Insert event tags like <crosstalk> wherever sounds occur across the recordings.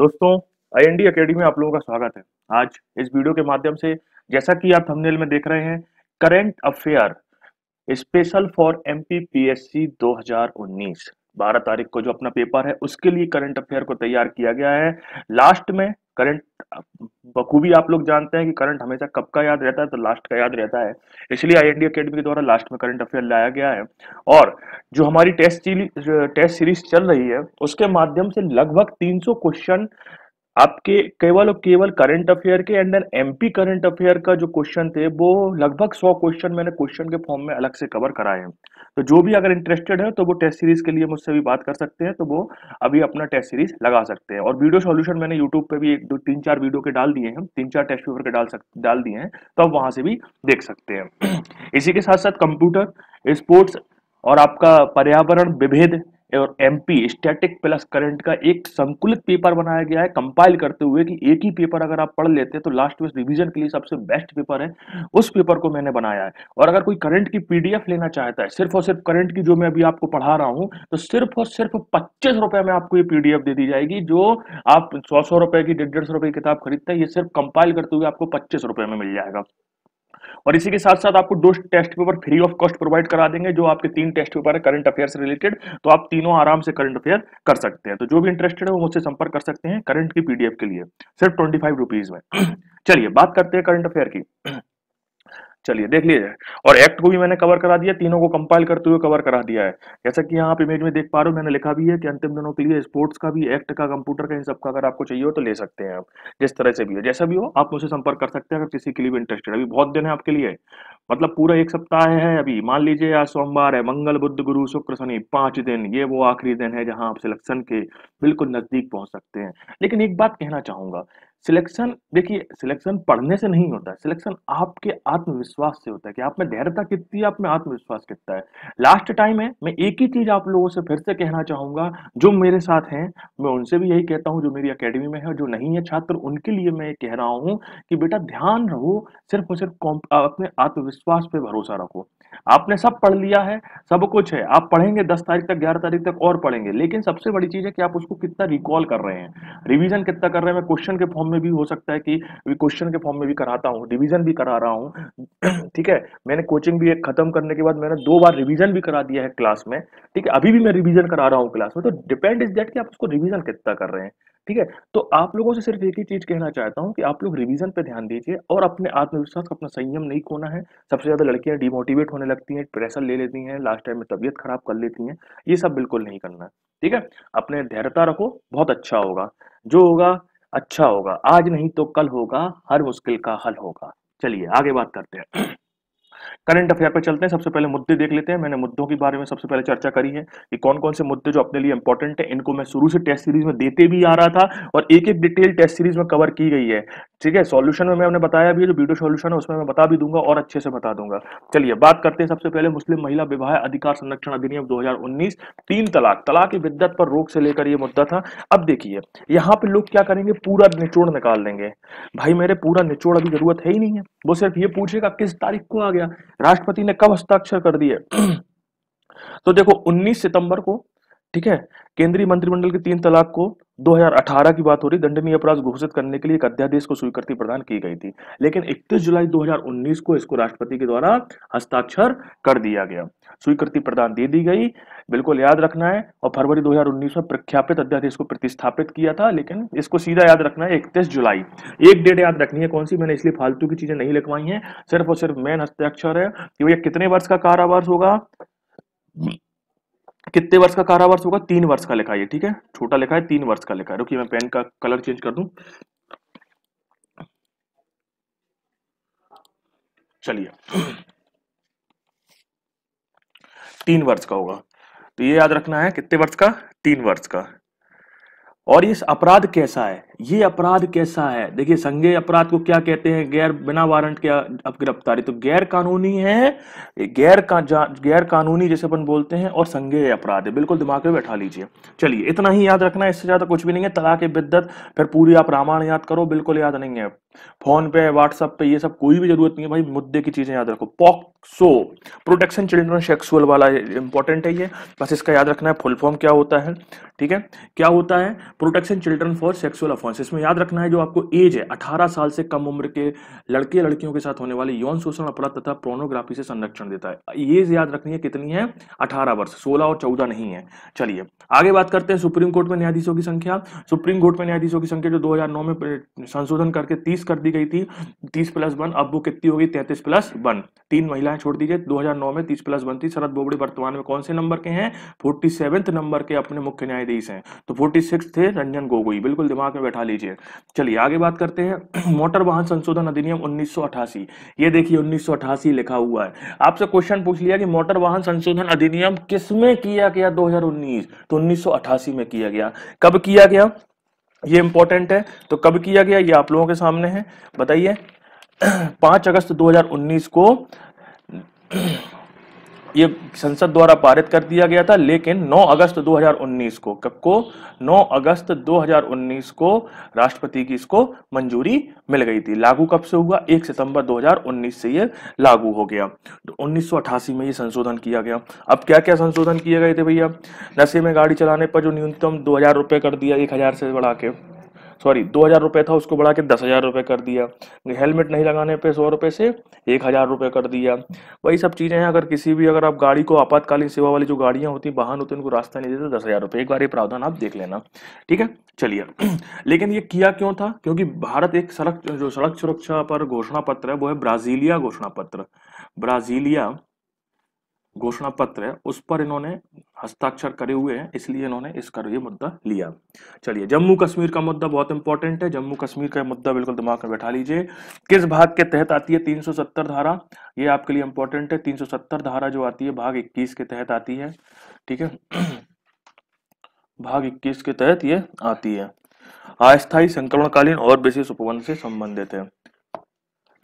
दोस्तों I N D academy में आप लोगों का स्वागत है आज इस वीडियो के माध्यम से जैसा कि आप थंबनेल में देख रहे हैं current affair special for M P P S C दो हजार उन्नीस बारह तारीख को जो अपना पेपर है उसके लिए करंट अफेयर को तैयार किया गया है लास्ट में करंट बखूबी आप लोग जानते हैं कि करंट हमेशा कब का याद रहता है तो लास्ट का याद रहता है इसलिए आई एनडी अकेडमी के द्वारा लास्ट में करंट अफेयर लाया गया है और जो हमारी टेस्ट टेस्ट सीरीज चल रही है उसके माध्यम से लगभग 300 क्वेश्चन आपके केवल और केवल करंट अफेयर के एंड एमपी करंट अफेयर का जो क्वेश्चन थे वो लगभग 100 क्वेश्चन मैंने क्वेश्चन के फॉर्म में अलग से कवर कराए हैं तो जो भी अगर इंटरेस्टेड है तो वो टेस्ट सीरीज के लिए मुझसे भी बात कर सकते हैं तो वो अभी अपना टेस्ट सीरीज लगा सकते हैं और वीडियो सॉल्यूशन मैंने यूट्यूब पे भी एक दो तीन चार वीडियो के डाल दिए हैं तीन चार टेस्ट पेपर के डाल सकते डाल दिए हैं तो आप वहाँ से भी देख सकते हैं <clears throat> इसी के साथ साथ कंप्यूटर स्पोर्ट्स और आपका पर्यावरण विभेद और एम स्टैटिक प्लस करंट का एक संकुलित पेपर बनाया गया है कंपाइल करते हुए कि एक ही पेपर अगर आप पढ़ लेते हैं तो लास्ट में रिवीजन के लिए सबसे बेस्ट पेपर है उस पेपर को मैंने बनाया है और अगर कोई करंट की पीडीएफ लेना चाहता है सिर्फ और सिर्फ करंट की जो मैं अभी आपको पढ़ा रहा हूं तो सिर्फ और सिर्फ पच्चीस रुपए में आपको ये पीडीएफ दे दी जाएगी जो आप सौ सौ रुपए की डेढ़ डेढ़ सौ रुपए की किताब खरीदते हैं ये सिर्फ कंपाइल करते हुए आपको पच्चीस रुपए में मिल जाएगा और इसी के साथ साथ आपको दो test paper free of cost provide करा देंगे जो आपके तीन टेस्ट पेपर है करंट अफेयर से रिलेटेड तो आप तीनों आराम से करंट अफेयर कर सकते हैं तो जो भी इंटरेस्टेड है वो मुझसे संपर्क कर सकते हैं करंट की पीडीएफ के लिए सिर्फ ट्वेंटी फाइव में <clears throat> चलिए बात करते हैं करंट अफेयर की <clears throat> चलिए देख लीजिए और एक्ट को भी मैंने कवर करा दिया तीनों को कंपाइल करते हुए कवर करा दिया है जैसा कि यहाँ आप इमेज में देख पा रहे हो मैंने लिखा भी है कि अंतिम दिनों के लिए स्पोर्ट्स का भी एक्ट का कंप्यूटर का इन सबका अगर आपको चाहिए हो तो ले सकते हैं आप जिस तरह से भी हो जैसा भी हो आप मुझसे संपर्क कर सकते हैं अगर किसी के लिए भी इंटरेस्टेड अभी बहुत दिन है आपके लिए मतलब पूरा एक सप्ताह है अभी मान लीजिए आज सोमवार है मंगल बुद्ध गुरु शुक्र शनि पांच दिन ये वो आखिरी दिन है जहां आप सिलेक्शन के बिल्कुल नजदीक पहुंच सकते हैं लेकिन एक बात कहना चाहूंगा सिलेक्शन देखिए सिलेक्शन पढ़ने से नहीं होता है सिलेक्शन आपके आत्मविश्वास से होता है कि आप में धैर्यता कितनी है आप में आत्मविश्वास कितना है लास्ट टाइम है मैं एक ही चीज आप लोगों से फिर से कहना चाहूंगा जो मेरे साथ हैं मैं उनसे भी यही कहता हूं जो मेरी अकेडमी में है जो नहीं है छात्र उनके लिए मैं कह रहा हूं कि बेटा ध्यान रहो सिर्फ और सिर्फ अपने आत्मविश्वास विश्वास पे भरोसा रखो आपने सब पढ़ लिया है सब कुछ है आप पढ़ेंगे दस तारीख तक ग्यारह तारीख तक और पढ़ेंगे लेकिन सबसे बड़ी चीज है कि आप उसको कितना रिकॉल कर रहे हैं रिवीजन कितना कर रहे हैं मैं क्वेश्चन के फॉर्म में भी हो सकता है कि क्वेश्चन के फॉर्म में भी कराता हूँ रिविजन भी करा रहा हूँ <clears throat> ठीक है मैंने कोचिंग भी एक खत्म करने के बाद मैंने दो बार रिविजन भी करा दिया है क्लास में ठीक है अभी भी मैं रिविजन करा रहा हूँ क्लास में तो डिपेंड इज दैट कि आप उसको रिविजन कितना कर रहे हैं ठीक है तो आप लोगों से सिर्फ एक ही चीज कहना चाहता हूँ कि आप लोग रिवीजन पे ध्यान दीजिए और अपने आत्मविश्वास अपना संयम नहीं खोना है सबसे ज्यादा लड़कियां डिमोटिवेट होने लगती हैं प्रेशर ले लेती हैं लास्ट टाइम में तबियत खराब कर लेती हैं ये सब बिल्कुल नहीं करना है ठीक है अपने धैर्यता रखो बहुत अच्छा होगा जो होगा अच्छा होगा आज नहीं तो कल होगा हर मुश्किल का हल होगा चलिए आगे बात करते हैं करंट अफेयर पर चलते हैं सबसे पहले मुद्दे देख लेते हैं मैंने मुद्दों के बारे में सबसे पहले चर्चा करी है कि कौन कौन से मुद्दे जो अपने लिए इंपॉर्टेंट है इनको मैं शुरू से टेस्ट सीरीज में देते भी आ रहा था और एक एक डिटेल टेस्ट सीरीज में कवर की गई है ठीक है सॉल्यूशन में मैंने बताया भी जो वीडियो सॉल्यूशन है उसमें मैं बता भी दूंगा और अच्छे से बता दूंगा चलिए बात करते हैं सबसे पहले मुस्लिम महिला विवाह अधिकार संरक्षण अधिनियम 2019 तीन तलाक तलाक विद्यत पर रोक से लेकर यह मुद्दा था अब देखिए यहाँ पे लोग क्या करेंगे पूरा निचोड़ निकाल देंगे भाई मेरे पूरा निचोड़ अभी जरूरत है ही नहीं है वो सिर्फ ये पूछेगा किस तारीख को आ गया राष्ट्रपति ने कब हस्ताक्षर कर दिए <clears throat> तो देखो 19 सितंबर को ठीक है केंद्रीय मंत्रिमंडल के तीन तलाक को 2018 की बात हो रही दंडनीय अपराध घोषित करने के लिए एक अध्यादेश को स्वीकृति प्रदान की गई थी लेकिन 31 जुलाई 2019 को इसको राष्ट्रपति के द्वारा हस्ताक्षर कर दिया गया स्वीकृति प्रदान दे दी गई बिल्कुल याद रखना है और फरवरी 2019 में प्रख्यापित अध्यादेश को प्रतिस्थापित किया था लेकिन इसको सीधा याद रखना है इकतीस जुलाई एक डेट याद रखनी है कौन सी मैंने इसलिए फालतू की चीजें नहीं लिखवाई है सिर्फ और सिर्फ मेन हस्ताक्षर है कि भैया कितने वर्ष का कारावास होगा कितने वर्ष का कारावास होगा तीन वर्ष का लिखा है ठीक है छोटा लिखा है तीन वर्ष का लिखा है रुकिए मैं पेन का कलर चेंज कर दू चलिए तीन वर्ष का होगा तो ये याद रखना है कितने वर्ष का तीन वर्ष का और ये अपराध कैसा है ये अपराध कैसा है देखिए संज्ञेय अपराध को क्या कहते हैं गैर बिना वारंट के अब गिरफ्तारी तो गैर कानूनी है गैर का गैर कानूनी जैसे अपन बोलते हैं और संज्ञेय अपराध है बिल्कुल दिमाग में बैठा लीजिए चलिए इतना ही याद रखना इससे ज्यादा कुछ भी नहीं है तलाक बिद्दत फिर पूरी आप रामायण याद करो बिल्कुल याद नहीं है फोन पे व्हाट्सअप पे ये सब कोई भी जरूरत नहीं है भाई मुद्दे की चीजें याद रखो पॉक्सो प्रोटेक्शन चिल्ड्रन सेक्सुअल वाला इंपॉर्टेंट है ये बस इसका याद रखना है फुल फॉर्म क्या होता है ठीक है क्या होता है protection children for sexual phone इसमें याद रखना है जो आपको एज है 18 साल से कम उम्र के लड़के लड़कियों के साथ होने वाले यौन शोषण अपराध तथा प्रोनोग्राफी से संरक्षण देता है एज याद रखनी है कितनी है 18 वर्ष 16 और 14 नहीं है चलिए आगे बात करते हैं सुप्रीम कोर्ट में न्यायाधीशों की संख्या सुप्रीम कोर्ट में न्यायाधीशों की संख्या जो दो में संशोधन करके तीस कर दी गई थी तीस प्लस वन अब वो कितनी होगी तैतीस प्लस वन तीन महिलाएं छोड़ दीजिए 2009 में तीस प्लस वन थी शरद बोबड़े वर्तमान में कौन से नंबर के हैं फोर्टी नंबर के अपने मुख्य न्यायाधीश हैं तो फोर्टी थे रंजन गोगोई बिल्कुल दिमाग में बैठा लीजिए चलिए आगे बात करते हैं <clears throat> मोटर वाहन संशोधन अधिनियम 1988 ये देखिए 1988 लिखा हुआ है आपसे क्वेश्चन पूछ लिया कि मोटर वाहन संशोधन अधिनियम किस में किया गया 2019 तो 1988 में किया गया कब किया गया ये इंपॉर्टेंट है तो कब किया गया ये आप लोगों के सामने है बताइए <clears throat> पांच अगस्त 2019 को ये संसद द्वारा पारित कर दिया गया था लेकिन 9 अगस्त 2019 को कब को 9 अगस्त 2019 को राष्ट्रपति की इसको मंजूरी मिल गई थी लागू कब से हुआ 1 सितंबर 2019 से ये लागू हो गया तो 1988 में ये संशोधन किया गया अब क्या क्या संशोधन किए गए थे भैया नशे में गाड़ी चलाने पर जो न्यूनतम दो हजार कर दिया एक हजार से बढ़ा के सॉरी दो हजार रुपये था उसको बढ़ा के दस हजार रुपये कर दिया हेलमेट नहीं लगाने पे सौ रुपये से एक हजार रुपये कर दिया वही सब चीज़ें हैं अगर किसी भी अगर आप गाड़ी को आपातकालीन सेवा वाली जो गाड़ियाँ होती वाहन होते उनको रास्ता नहीं देते दस हजार रुपये एक बार ये प्रावधान आप देख लेना ठीक है चलिए <clears throat> लेकिन ये किया क्यों था क्योंकि भारत एक सड़क जो सड़क सुरक्षा पर घोषणा पत्र है वो है ब्राजीलिया घोषणा पत्र ब्राजीलिया घोषणा पत्र है उस पर इन्होंने हस्ताक्षर करे हुए हैं इसलिए इन्होंने इसका ये मुद्दा लिया चलिए जम्मू कश्मीर का मुद्दा बहुत इंपॉर्टेंट है जम्मू कश्मीर का मुद्दा बिल्कुल दिमाग में बैठा लीजिए किस भाग के तहत आती है 370 धारा ये आपके लिए इंपॉर्टेंट है 370 धारा जो आती है भाग इक्कीस के तहत आती है ठीक है <clears throat> भाग इक्कीस के तहत ये आती है अस्थायी संक्रमणकालीन और विशेष उपवन से संबंधित है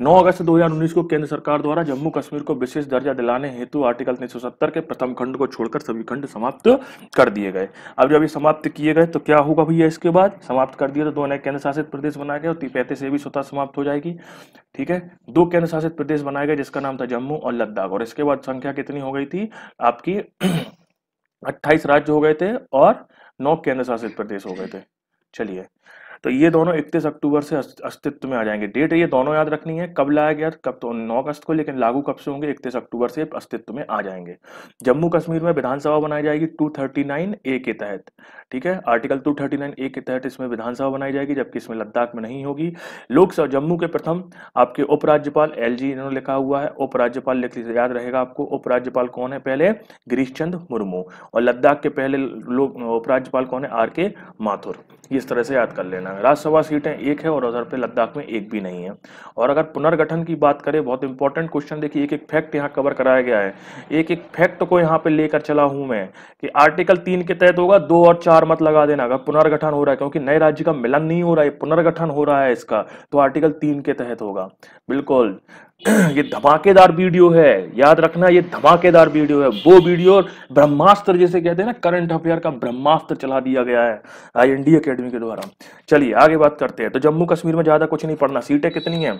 9 अगस्त 2019 को केंद्र सरकार द्वारा जम्मू कश्मीर को विशेष दर्जा दिलाने हेतु आर्टिकल 370 के प्रथम खंड को छोड़कर सभी खंड समाप्त कर दिए गए अब जब ये समाप्त किए गए तो क्या होगा भैया इसके बाद समाप्त कर दिया तो दो नए केंद्र शासित प्रदेश बनाए गए और पैंतीस भी स्वतः समाप्त हो जाएगी ठीक है दो केंद्र शासित प्रदेश बनाए गए जिसका नाम था जम्मू और लद्दाख और इसके बाद संख्या कितनी हो गई थी आपकी अट्ठाईस राज्य हो गए थे और नौ केंद्र शासित प्रदेश हो गए थे चलिए तो ये दोनों इकतीस अक्टूबर से अस्तित्व में आ जाएंगे डेट ये दोनों याद रखनी है कब लाया गया कब तो नौ अगस्त को लेकिन लागू कब से होंगे इकतीस अक्टूबर से अस्तित्व में आ जाएंगे जम्मू कश्मीर में विधानसभा बनाई जाएगी टू ए के तहत ठीक है आर्टिकल टू ए के तहत इसमें विधानसभा बनाई जाएगी जबकि इसमें लद्दाख में नहीं होगी लोकसभा जम्मू के प्रथम आपके उपराज्यपाल एल जी इन्होंने लिखा हुआ है उपराज्यपाल लिख याद रहेगा आपको उपराज्यपाल कौन है पहले गिरीश चंद मुर्मू और लद्दाख के पहले लोग उपराज्यपाल कौन है आर के माथुर इस तरह से याद कर लेना करना है राज्यसभा सीटें एक है और उधर पे लद्दाख में एक भी नहीं है और अगर पुनर्गठन की बात करें बहुत इंपॉर्टेंट क्वेश्चन देखिए एक एक फैक्ट यहाँ कवर कराया गया है एक एक फैक्ट को यहाँ पे लेकर चला हूं मैं कि आर्टिकल तीन के तहत होगा दो और चार मत लगा देना अगर पुनर्गठन हो रहा है क्योंकि नए राज्य का मिलन नहीं हो रहा है पुनर्गठन हो रहा है इसका तो आर्टिकल तीन के तहत होगा बिल्कुल <clears throat> ये धमाकेदार वीडियो है याद रखना ये धमाकेदार वीडियो है वो वीडियो ब्रह्मास्त्र जैसे कहते हैं ना करंट अफेयर का ब्रह्मास्त्र चला दिया गया है आई डी अकेडमी के द्वारा चलिए आगे बात करते हैं तो जम्मू कश्मीर में ज्यादा कुछ नहीं पढ़ना सीटें कितनी है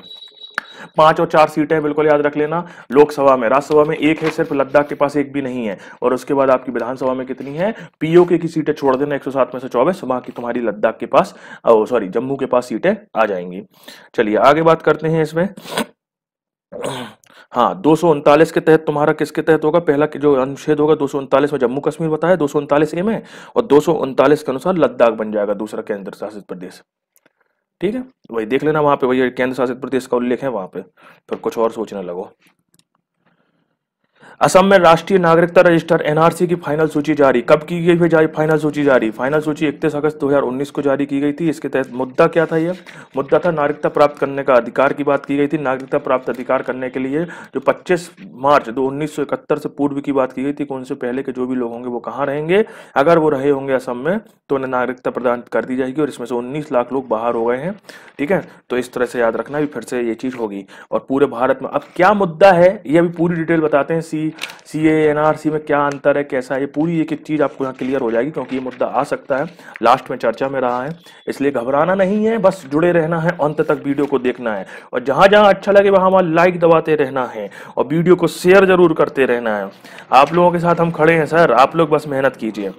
पांच और चार सीटें बिल्कुल याद रख लेना लोकसभा में राज्यसभा में एक है सिर्फ लद्दाख के पास एक भी नहीं है और उसके बाद आपकी विधानसभा में कितनी है पीओके की सीटें छोड़ देना सात में से चौबीस बाकी तुम्हारी लद्दाख के पास सॉरी जम्मू के पास सीटें आ जाएंगी चलिए आगे बात करते हैं इसमें हाँ दो के तहत तुम्हारा किसके तहत होगा पहला जो अनुच्छेद होगा दो में जम्मू कश्मीर बताया दो ए में और दो के अनुसार लद्दाख बन जाएगा दूसरा केंद्र शासित प्रदेश ठीक है वही देख लेना वहां पे वही केंद्र शासित प्रदेश का उल्लेख है वहां पे फिर कुछ और सोचने लगो असम में राष्ट्रीय नागरिकता रजिस्टर एनआरसी की फाइनल सूची जारी कब की गई है फाइनल सूची जारी फाइनल सूची इकतीस अगस्त 2019 को जारी की गई थी इसके तहत मुद्दा क्या था यह मुद्दा था नागरिकता प्राप्त करने का अधिकार की बात की गई थी नागरिकता प्राप्त अधिकार करने के लिए जो 25 मार्च दो उन्नीस से पूर्व की बात की गई थी कौन उनसे पहले के जो भी लोग होंगे वो कहाँ रहेंगे अगर वो रहे होंगे असम में तो उन्हें नागरिकता प्रदान कर दी जाएगी और इसमें से उन्नीस लाख लोग बाहर हो गए हैं ठीक है तो इस तरह से याद रखना भी फिर से ये चीज होगी और पूरे भारत में अब क्या मुद्दा है ये अभी पूरी डिटेल बताते हैं सी कि सी एनआरसी में क्या अंतर है कैसा है ये पूरी एक एक चीज़ आपको यहाँ क्लियर हो जाएगी क्योंकि ये मुद्दा आ सकता है लास्ट में चर्चा में रहा है इसलिए घबराना नहीं है बस जुड़े रहना है अंत तक वीडियो को देखना है और जहाँ जहाँ अच्छा लगे वहाँ वहाँ लाइक दबाते रहना है और वीडियो को शेयर जरूर करते रहना है आप लोगों के साथ हम खड़े हैं सर आप लोग बस मेहनत कीजिए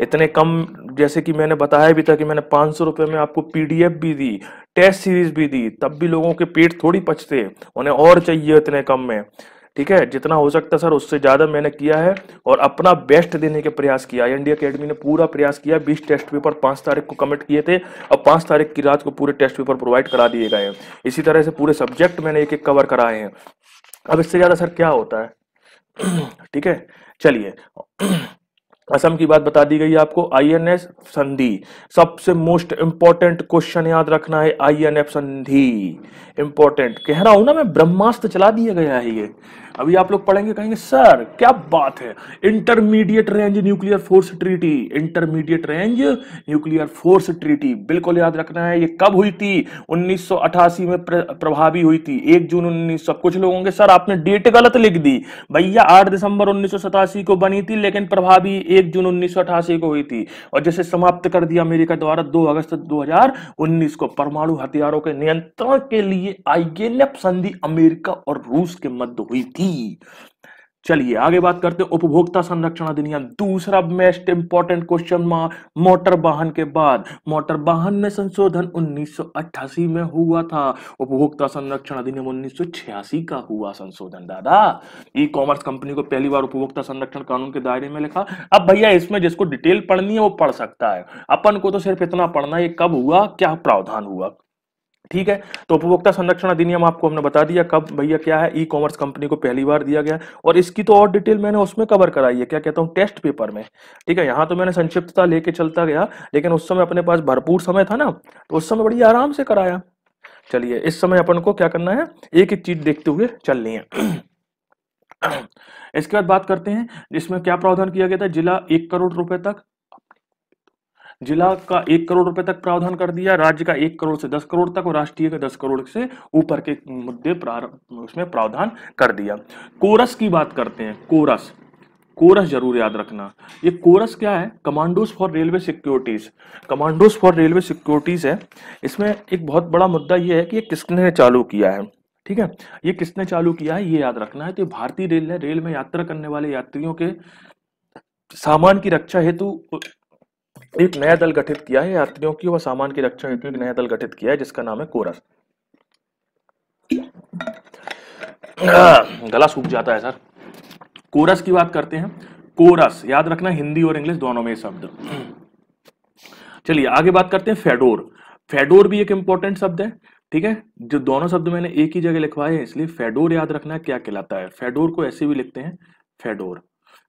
इतने कम जैसे कि मैंने बताया भी था कि मैंने पाँच सौ रुपये में आपको पीडीएफ भी दी टेस्ट सीरीज भी दी तब भी लोगों के पेट थोड़ी पचते उन्हें और चाहिए इतने कम में ठीक है जितना हो सकता सर उससे ज़्यादा मैंने किया है और अपना बेस्ट देने के प्रयास किया एनडी अकेडमी ने पूरा प्रयास किया बीस टेस्ट पेपर पांच तारीख को कमिट किए थे और पाँच तारीख की रात को पूरे टेस्ट पेपर प्रोवाइड करा दिए गए हैं इसी तरह से पूरे सब्जेक्ट मैंने एक एक कवर कराए हैं अब इससे ज़्यादा सर क्या होता है <clears throat> ठीक है चलिए <clears throat> असम की बात बता दी गई आपको आईएनएस संधि सबसे मोस्ट इंपॉर्टेंट क्वेश्चन याद रखना है आईएनएफ संधि इंपॉर्टेंट कह रहा हूं ना मैं ब्रह्मास्त्र चला दिया गया है ये अभी आप लोग पढ़ेंगे कहेंगे सर क्या बात है intermediate range nuclear force treaty intermediate range nuclear force treaty बिल्कुल याद रखना है ये कब हुई थी 1988 में प्रभावी हुई थी एक जून उन्नीस कुछ लोग होंगे सर आपने डेट गलत लिख दी भैया आठ दिसंबर उन्नीस को बनी थी लेकिन प्रभावी एक जून उन्नीस को हुई थी और जैसे समाप्त कर दिया अमेरिका द्वारा दो अगस्त दो को परमाणु हथियारों के नियंत्रण के लिए आई संधि अमेरिका और रूस के मध्य हुई थी डी चलिए आगे बात करते हैं उपभोक्ता संरक्षण अधिनियम दूसरा मेस्ट इंपॉर्टेंट क्वेश्चन मोटर वाहन के बाद मोटर वाहन में संशोधन 1988 में हुआ था उपभोक्ता संरक्षण अधिनियम 1986 का हुआ संशोधन दादा ई कॉमर्स कंपनी को पहली बार उपभोक्ता संरक्षण कानून के दायरे में लिखा अब भैया इसमें जिसको डिटेल पढ़नी है वो पढ़ सकता है अपन को तो सिर्फ इतना पढ़ना है कब हुआ क्या प्रावधान हुआ ठीक है तो उपभोक्ता संरक्षण अधिनियम आपको हमने बता दिया कब भैया क्या है ई कॉमर्स कंपनी को पहली बार दिया गया और इसकी तो और डिटेल मैंने उसमें कवर कराई है क्या कहता हूँ टेस्ट पेपर में ठीक है यहाँ तो मैंने संक्षिप्तता लेके चलता गया लेकिन उस समय अपने पास भरपूर समय था ना तो उस समय बड़ी आराम से कराया चलिए इस समय अपन को क्या करना है एक एक चीज देखते हुए चलनी है <clears throat> इसके बाद बात करते हैं जिसमें क्या प्रावधान किया गया था जिला एक करोड़ रुपए तक जिला का एक करोड़ रुपए तक प्रावधान कर दिया राज्य का एक करोड़ से दस करोड़ तक और राष्ट्रीय का दस करोड़ से ऊपर के मुद्दे उसमें प्रावधान कर दिया कोरस की बात करते हैं कोरस कोरस जरूर याद रखना ये कोरस क्या है commandos for railway securities commandos for railway securities है इसमें एक बहुत बड़ा मुद्दा यह है कि ये किसने चालू किया है ठीक है ये किसने चालू किया है ये याद रखना है तो भारतीय रेल ने रेल में यात्रा करने वाले यात्रियों के सामान की रक्षा हेतु तो एक नया दल गठित किया है यात्रियों की व सामान की रक्षा हेतु एक नया दल गठित किया है जिसका नाम है कोरस गला सूख जाता है सर कोरस की बात करते हैं कोरस याद रखना हिंदी और इंग्लिश दोनों में शब्द चलिए आगे बात करते हैं फेडोर फेडोर भी एक इंपॉर्टेंट शब्द है ठीक है जो दोनों शब्द मैंने एक ही जगह लिखवाए हैं इसलिए फेडोर याद रखना क्या कहलाता है फेडोर को ऐसे भी लिखते हैं फेडोर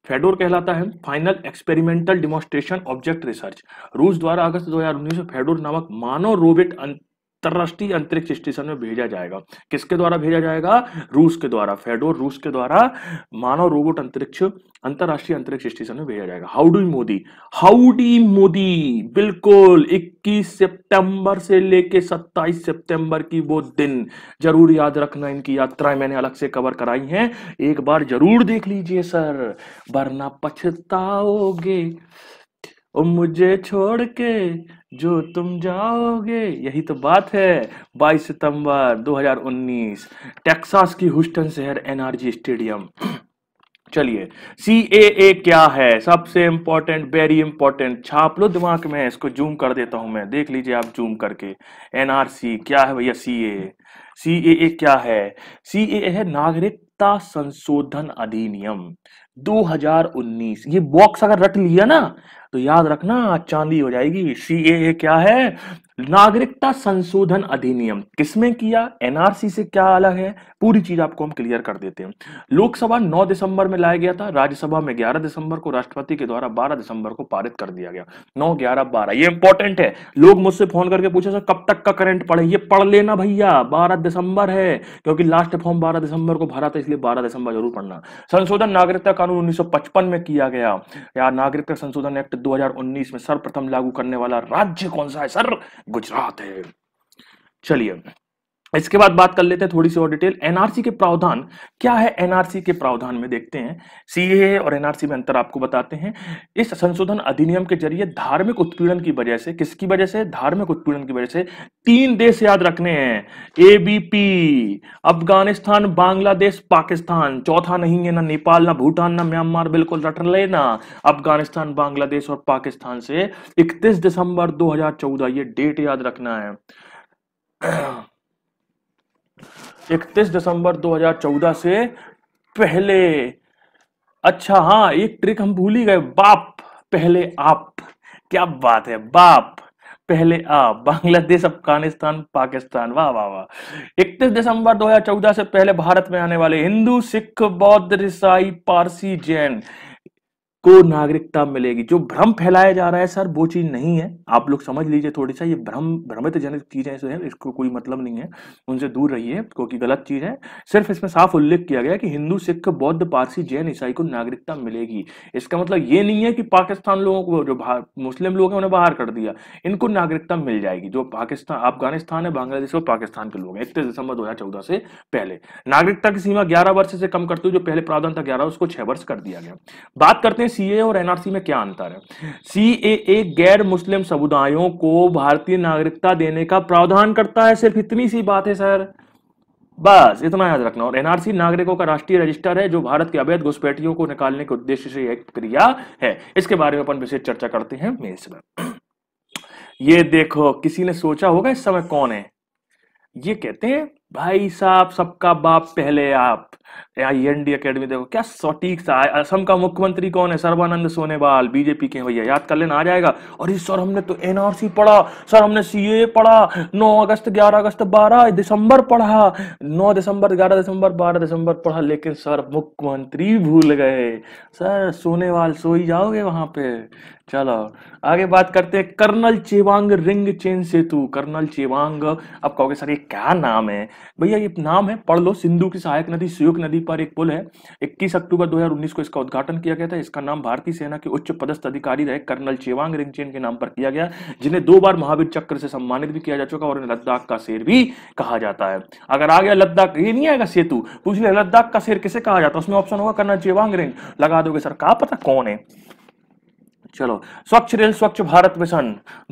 फेडोर कहलाता है final experimental demonstration object research रूस द्वारा अगस्त 2019 में फेडोर नामक मानव रोबोट अं- अंतरराष्ट्रीय अंतरिक्ष स्टेशन में भेजा जाएगा किसके द्वारा भेजा जाएगा रूस के द्वारा फेडोर रूस के द्वारा मानव रोबोट अंतरिक्ष अंतरराष्ट्रीय अंतरिक्ष स्टेशन में भेजा जाएगा हाउडी मोदी हाउडी मोदी बिल्कुल 21 सितंबर से लेके 27 सितंबर की वो दिन जरूर याद रखना इनकी यात्राएं मैंने अलग से कवर कराई हैं एक बार जरूर देख लीजिए सर वरना पछताओगे मुझे छोड़ के जो तुम जाओगे यही तो बात है 22 सितंबर 2019 टेक्सास की हुस्टन शहर एनआरजी स्टेडियम चलिए सी ए ए क्या है सबसे इंपॉर्टेंट वेरी इंपॉर्टेंट छाप लो दिमाग में इसको जूम कर देता हूं मैं देख लीजिए आप जूम करके एनआरसी क्या है भैया सी ए सी ए ए क्या है सी ए है नागरिकता संशोधन अधिनियम 2019 ये बॉक्स अगर रट लिया ना तो याद रखना चांदी हो जाएगी सी ए क्या है नागरिकता संशोधन अधिनियम किसमें किया एनआरसी से क्या अलग है पूरी चीज आपको हम क्लियर कर देते हैं लोकसभा 9 दिसंबर में लाया गया था राज्यसभा में 11 दिसंबर को राष्ट्रपति के द्वारा 12 दिसंबर को पारित कर दिया गया 9 11 12 ये इंपॉर्टेंट है लोग मुझसे फोन करके पूछे सर कब तक का करंट पढ़े ये पढ़ लेना भैया बारह दिसंबर है क्योंकि लास्ट फॉर्म बारह दिसंबर को भरा था इसलिए बारह दिसंबर जरूर पढ़ना संशोधन नागरिकता कानून उन्नीस में किया गया या नागरिकता संशोधन एक्ट 2019 में सर्वप्रथम लागू करने वाला राज्य कौन सा है सर गुजरात है चलिए इसके बाद बात कर लेते हैं थोड़ी सी और डिटेल एनआरसी के प्रावधान क्या है एनआरसी के प्रावधान में देखते हैं सीए और एनआरसी में अंतर आपको बताते हैं इस संशोधन अधिनियम के जरिए धार्मिक उत्पीड़न की वजह से किसकी वजह से धार्मिक उत्पीड़न की वजह से तीन देश याद रखने हैं एबीपी अफगानिस्तान बांग्लादेश पाकिस्तान चौथा नहीं है ना नेपाल ना भूटान ना म्यांमार बिल्कुल रट लेना अफगानिस्तान बांग्लादेश और पाकिस्तान से इकतीस दिसंबर दो ये डेट याद रखना है इकतीस दिसंबर 2014 से पहले अच्छा हाँ एक ट्रिक हम भूल ही गए बाप पहले आप क्या बात है बाप पहले आप बांग्लादेश अफगानिस्तान पाकिस्तान वाह वाह वाह इकतीस दिसंबर 2014 से पहले भारत में आने वाले हिंदू सिख बौद्ध ईसाई पारसी जैन को नागरिकता मिलेगी जो भ्रम फैलाया जा रहा है सर वो चीज नहीं है आप लोग समझ लीजिए थोड़ी सा ये भ्रम भ्रमित जनक चीजें है इसको कोई मतलब नहीं है उनसे दूर रहिए क्योंकि गलत चीज है सिर्फ इसमें साफ उल्लेख किया गया कि हिंदू सिख बौद्ध पारसी जैन ईसाई को नागरिकता मिलेगी इसका मतलब ये नहीं है कि पाकिस्तान लोगों को जो मुस्लिम लोग हैं उन्हें बाहर कर दिया इनको नागरिकता मिल जाएगी जो पाकिस्तान अफगानिस्तान है बांग्लादेश और पाकिस्तान के लोग हैं इकतीस दिसंबर दो से पहले नागरिकता की सीमा ग्यारह वर्ष से कम करते हुए जो पहले प्रावधान था ग्यारह उसको छह वर्ष कर दिया गया बात करते हैं में सी और एनआरसी में क्या अंतर है सी गैर मुस्लिम समुदायों को भारतीय नागरिकता देने का प्रावधान करता है सिर्फ इतनी सी बात है सर बस इतना याद रखना और एनआरसी नागरिकों का राष्ट्रीय रजिस्टर है जो भारत के अवैध घुसपैठियों को निकालने के उद्देश्य से एक क्रिया है इसके बारे में अपन विशेष चर्चा करते हैं मेज में ये देखो किसी ने सोचा होगा इस समय कौन है ये कहते हैं भाई साहब सबका बाप पहले आप या डी e अकेडमी देखो क्या सटीक सा है असम का मुख्यमंत्री कौन है सर्वानंद सोनेवाल बीजेपी के भैया याद कर लेना आ जाएगा और इस सर हमने तो एनआरसी पढ़ा सर हमने सीए पढ़ा नौ अगस्त ग्यारह अगस्त बारह दिसंबर पढ़ा नौ दिसंबर ग्यारह दिसंबर बारह दिसंबर पढ़ा लेकिन सर मुख्यमंत्री भूल गए सर सोनेवाल सो ही जाओगे वहां पे चलो आगे बात करते हैं colonel Chewang Rinchen Setu colonel Chewang अब कहोगे सर ये क्या नाम है भैया ये नाम है पढ़ लो सिंधु की सहायक नदी सुयुक्त नदी पर एक पुल है 21 अक्टूबर 2019 को इसका उद्घाटन किया गया था इसका नाम भारतीय सेना के उच्च पदस्थ अधिकारी रहे कर्नल चेवांग रिंगचेन के नाम पर किया गया जिन्हें दो बार महावीर चक्र से सम्मानित भी किया जा चुका और इन्हें लद्दाख का शेर भी कहा जाता है अगर आ गया लद्दाख ये नहीं आएगा सेतु पूछ लिया लद्दाख का शेर किसे कहा जाता है उसमें ऑप्शन होगा कर्नल चेवांग रिंग लगा दोगे सर कहा पता कौन है चलो स्वच्छ रेल स्वच्छ भारत मिशन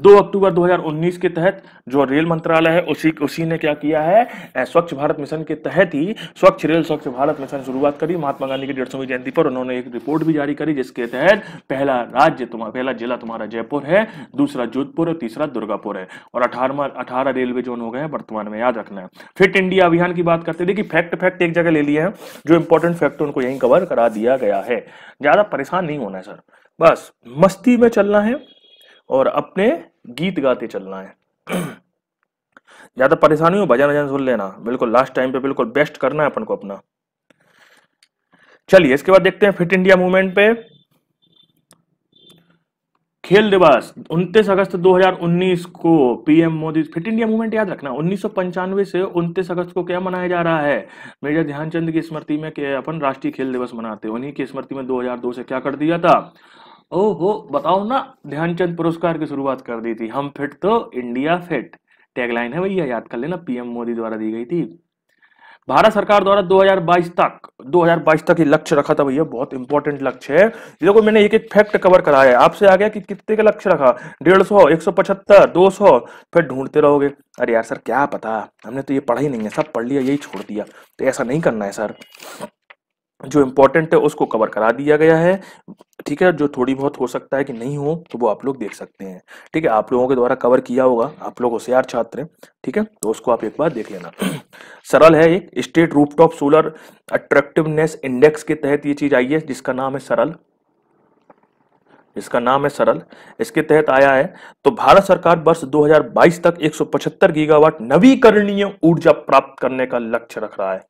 2 अक्टूबर 2019 के तहत जो रेल मंत्रालय है उसी उसी ने क्या किया है स्वच्छ भारत मिशन के तहत ही स्वच्छ रेल स्वच्छ भारत मिशन शुरुआत करी महात्मा गांधी की डेढ़ जयंती पर उन्होंने एक रिपोर्ट भी जारी करी जिसके तहत पहला राज्य तुम्हारा पहला जिला तुम्हारा जयपुर है दूसरा जोधपुर और तीसरा दुर्गापुर है और अठारह अठारह रेलवे जोन हो गए हैं वर्तमान में याद रखना है फिट इंडिया अभियान की बात करते देखिए फैक्ट फैक्ट एक जगह ले लिए हैं जो इंपॉर्टेंट फैक्ट उनको यहीं कवर करा दिया गया है ज्यादा परेशान नहीं होना है सर बस मस्ती में चलना है और अपने गीत गाते चलना है ज्यादा <clears throat> तो परेशानी हो भजन वजन सुन लेना बिल्कुल लास्ट टाइम पे बिल्कुल बेस्ट करना है अपन को अपना चलिए इसके बाद देखते हैं फिट इंडिया मूवमेंट पे खेल दिवस 29 अगस्त 2019 को PM Modi fit India movement याद रखना उन्नीस से 29 अगस्त को क्या मनाया जा रहा है मेजर ध्यानचंद की स्मृति में अपन राष्ट्रीय खेल दिवस मनाते उन्हीं की स्मृति में 2002 से क्या कर दिया था ओ हो तो बताओ ना ध्यानचंद पुरस्कार की शुरुआत कर दी थी हम फिट तो इंडिया फिट टैगलाइन है भैया याद कर लेना पीएम मोदी द्वारा दी गई थी भारत सरकार द्वारा 2022 तक 2022 तक ये लक्ष्य रखा था भैया बहुत इंपॉर्टेंट लक्ष्य है देखो मैंने एक एक फैक्ट कवर कराया है आपसे आ गया कि कितने का लक्ष्य रखा डेढ़ सौ एक सौ पचहत्तर दो सौ फिर ढूंढते रहोगे अरे यार सर क्या पता हमने तो ये पढ़ा ही नहीं है सब पढ़ लिया यही छोड़ दिया तो ऐसा नहीं करना है सर जो इम्पोर्टेंट है उसको कवर करा दिया गया है ठीक है जो थोड़ी बहुत हो सकता है कि नहीं हो तो वो आप लोग देख सकते हैं ठीक है आप लोगों के द्वारा कवर किया होगा आप लोग होशियार छात्र हैं ठीक है तो उसको आप एक बार देख लेना <clears throat> सरल है एक state rooftop solar attractiveness index के तहत ये चीज आई है जिसका नाम है सरल इसका नाम है सरल इसके तहत आया है तो भारत सरकार वर्ष 2022 तक 175 गीगावाट नवीकरणीय ऊर्जा प्राप्त करने का लक्ष्य रख रहा है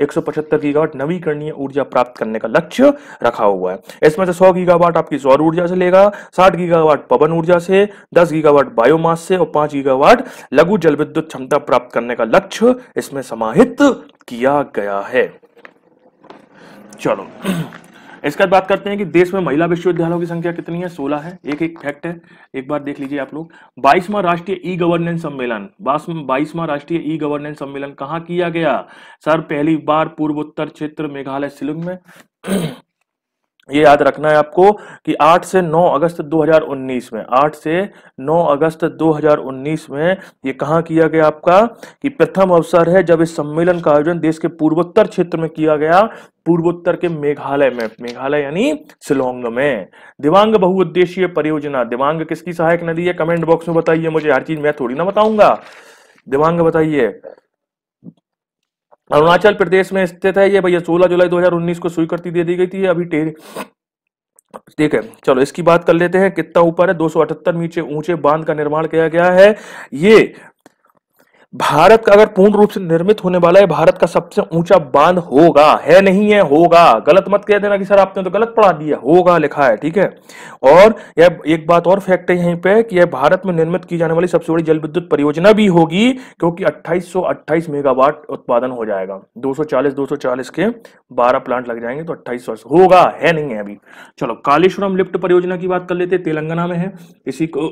एक सौ पचहत्तर गीगावाट नवीकरणीय ऊर्जा प्राप्त करने का लक्ष्य रखा हुआ है इसमें से सौ गीगावाट आपकी सौर ऊर्जा से लेगा साठ गीगावाट पवन ऊर्जा से दस गीगावाट बायोमास से और पांच गीगावाट लघु जल विद्युत क्षमता प्राप्त करने का लक्ष्य इसमें समाहित किया गया है चलो इसके बाद बात करते हैं कि देश में महिला विश्वविद्यालयों की संख्या कितनी है सोलह है एक एक फैक्ट है एक बार देख लीजिए आप लोग बाईसवां राष्ट्रीय ई गवर्नेंस सम्मेलन बाईसवां राष्ट्रीय ई गवर्नेंस सम्मेलन कहाँ किया गया सर पहली बार पूर्वोत्तर क्षेत्र मेघालय सिलुंग में ये याद रखना है आपको कि 8 से 9 अगस्त 2019 में 8 से 9 अगस्त 2019 में ये कहा किया गया आपका कि प्रथम अवसर है जब इस सम्मेलन का आयोजन देश के पूर्वोत्तर क्षेत्र में किया गया पूर्वोत्तर के मेघालय में मेघालय यानी शिलोंग में दिवांग बहुउद्देशीय परियोजना दिवांग किसकी सहायक नदी है कमेंट बॉक्स में बताइए मुझे हर चीज मैं थोड़ी ना बताऊंगा दिवांग बताइए अरुणाचल प्रदेश में स्थित है ये भैया सोलह जुलाई 2019 को स्वीकृति दे दी गई थी अभी ठीक है चलो इसकी बात कर लेते हैं कितना ऊपर है दो सौ नीचे ऊंचे बांध का निर्माण किया गया है ये भारत का अगर पूर्ण रूप से निर्मित होने वाला है भारत का सबसे ऊंचा बांध होगा है नहीं है होगा गलत मत कह देना कि सर आपने तो गलत पढ़ा दिया होगा लिखा है ठीक है और यह एक बात और फैक्ट है यहीं पे कि यह भारत में निर्मित की जाने वाली सबसे बड़ी जल विद्युत परियोजना भी होगी क्योंकि अट्ठाईस मेगावाट उत्पादन हो जाएगा दो सौ के बारह प्लांट लग जाएंगे तो अट्ठाईस होगा है नहीं है अभी चलो कालेश्वरम लिफ्ट परियोजना की बात कर लेते तेलंगाना में है इसी को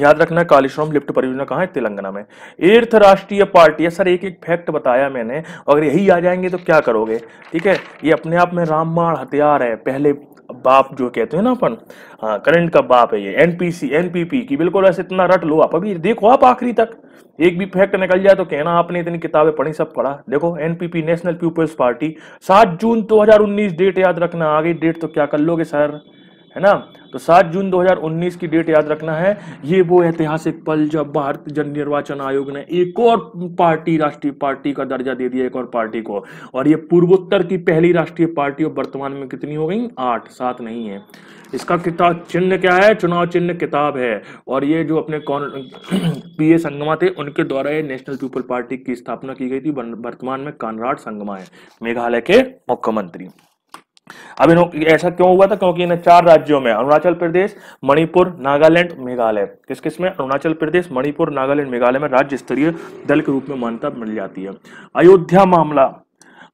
याद रखना कालीश्रोम लिफ्ट परियोजना कहा है तेलंगाना में एर्थ राष्ट्रीय पार्टी है सर एक एक फैक्ट बताया मैंने अगर यही आ जाएंगे तो क्या करोगे ठीक है ये अपने आप में रामबाण हथियार है पहले बाप जो कहते हैं ना अपन हाँ करंट का बाप है ये एनपीसी एनपीपी की बिल्कुल ऐसे इतना रट लो आप अभी देखो आप आखिरी तक एक भी फैक्ट निकल जाए तो कहना आपने इतनी किताबें पढ़ी सब पढ़ा देखो एनपीपी नेशनल पीपल्स पार्टी सात जून 2019 डेट याद रखना आगे डेट तो क्या कर लोगे सर है ना तो 7 जून 2019 की डेट याद रखना है ये वो ऐतिहासिक पल जब भारत जन निर्वाचन आयोग ने एक और पार्टी राष्ट्रीय पार्टी का दर्जा दे दिया एक और पार्टी को और ये पूर्वोत्तर की पहली राष्ट्रीय पार्टी और वर्तमान में कितनी हो गई आठ सात नहीं है इसका किताब चिन्ह क्या है चुनाव चिन्ह किताब है और ये जो अपने कौन <clears throat> पी ए संगमा थे उनके द्वारा ये नेशनल पीपल पार्टी की स्थापना की गई थी वर्तमान में कानराड संगमा है मेघालय के मुख्यमंत्री अब इन ऐसा क्यों हुआ था क्योंकि इन्हें चार राज्यों में अरुणाचल प्रदेश मणिपुर नागालैंड मेघालय किस किस में अरुणाचल प्रदेश मणिपुर नागालैंड मेघालय में राज्य स्तरीय दल के रूप में मान्यता मिल जाती है अयोध्या मामला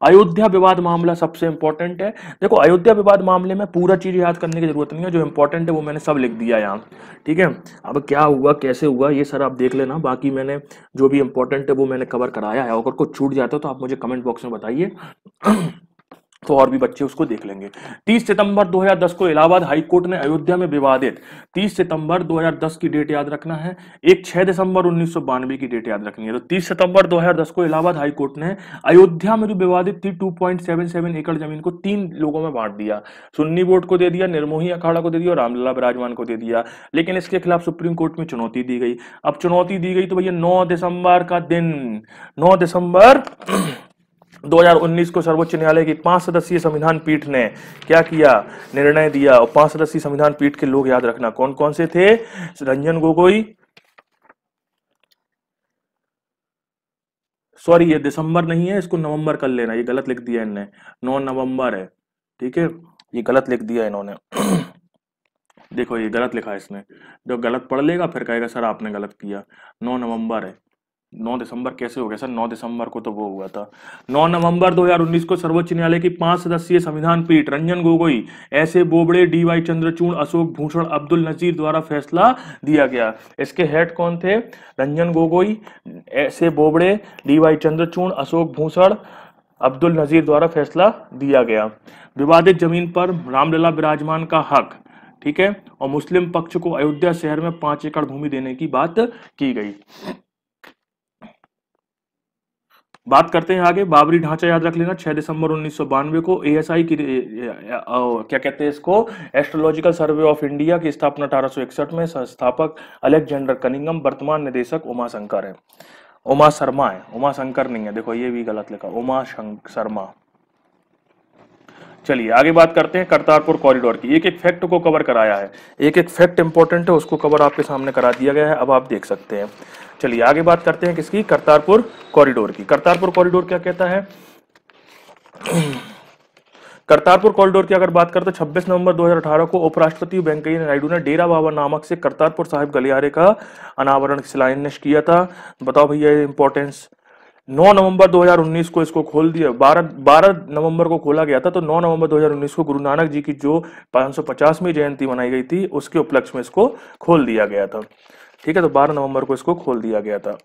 अयोध्या विवाद मामला सबसे इंपॉर्टेंट है देखो अयोध्या विवाद मामले में पूरा चीज याद करने की जरूरत नहीं है जो इंपॉर्टेंट है वो मैंने सब लिख दिया यहाँ ठीक है अब क्या हुआ कैसे हुआ ये सर आप देख लेना बाकी मैंने जो भी इंपॉर्टेंट है वो मैंने कवर कराया है अगर कुछ छूट जाता है तो आप मुझे कमेंट बॉक्स में बताइए तो और भी बच्चे उसको देख लेंगे 30 सितंबर 2010 को इलाहाबाद हाई कोर्ट ने अयोध्या में विवादित 30 सितंबर 2010 की डेट याद रखना है एक 6 दिसंबर उन्नीस की डेट याद रखनी है तो 30 सितंबर 2010 को इलाहाबाद हाई कोर्ट ने अयोध्या में जो विवादित थी 2.77 एकड़ जमीन को तीन लोगों में बांट दिया सुन्नी बोर्ड को दे दिया निर्मोही अखाड़ा को दे दिया और रामलला बराजमान को दे दिया लेकिन इसके खिलाफ सुप्रीम कोर्ट में चुनौती दी गई अब चुनौती दी गई तो भैया नौ दिसंबर का दिन नौ दिसंबर 2019 को सर्वोच्च न्यायालय की पांच सदस्यीय संविधान पीठ ने क्या किया निर्णय दिया और पांच सदस्यीय संविधान पीठ के लोग याद रखना कौन कौन से थे रंजन गोगोई सॉरी ये दिसंबर नहीं है इसको नवंबर कर लेना ये गलत लिख दिया इन्होंने नौ नवंबर है ठीक है ये गलत लिख दिया इन्होंने <clears throat> देखो ये गलत लिखा है इसने जो गलत पढ़ लेगा फिर कहेगा सर आपने गलत किया नौ नवंबर है नौ दिसंबर कैसे हो गया सर नौ दिसंबर को तो वो हुआ था नौ नवंबर 2019 को सर्वोच्च न्यायालय की पांच सदस्यीय संविधान पीठ रंजन गोगोई ऐसे बोबड़े डी वाई चंद्रचूड़ अशोक भूषण अब्दुल नजीर द्वारा फैसला दिया गया इसके हेड कौन थे रंजन गोगोई ऐसे बोबड़े डी वाई चंद्रचूड़ अशोक भूषण अब्दुल नजीर द्वारा फैसला दिया गया विवादित जमीन पर रामलला विराजमान का हक ठीक है और मुस्लिम पक्ष को अयोध्या शहर में पांच एकड़ भूमि देने की बात की गई बात करते हैं आगे बाबरी ढांचा याद रख लेना छह दिसंबर उन्नीस को एएसआई की क्या कहते हैं इसको एस्ट्रोलॉजिकल सर्वे ऑफ इंडिया की स्थापना अठारह में संस्थापक अलेक्जेंडर कनिंगम वर्तमान निदेशक उमा शंकर है उमा शर्मा है उमा शंकर नहीं है देखो ये भी गलत लिखा उमा शर्मा चलिए आगे बात करते हैं करतारपुर कॉरिडोर की एक एक फैक्ट को कवर कराया है एक एक फैक्ट इंपॉर्टेंट है उसको कवर आपके सामने करा दिया गया है अब आप देख सकते हैं चलिए आगे बात करते हैं किसकी करतारपुर कॉरिडोर की करतारपुर कॉरिडोर क्या कहता है करतारपुर कॉरिडोर की अगर बात करें तो 26 नवंबर 2018 को उपराष्ट्रपति वेंकैया नायडू ने डेरा बाबा नामक से करतारपुर साहिब गलियारे का अनावरण शिलान्यास किया था बताओ भैया इंपॉर्टेंस 9 नवंबर 2019 को इसको खोल दिया 12 12 नवंबर को खोला गया था तो 9 नवंबर 2019 को गुरु नानक जी की जो 550वीं जयंती मनाई गई थी उसके उपलक्ष्य में इसको खोल दिया गया था ठीक है तो 12 नवंबर को इसको खोल दिया गया था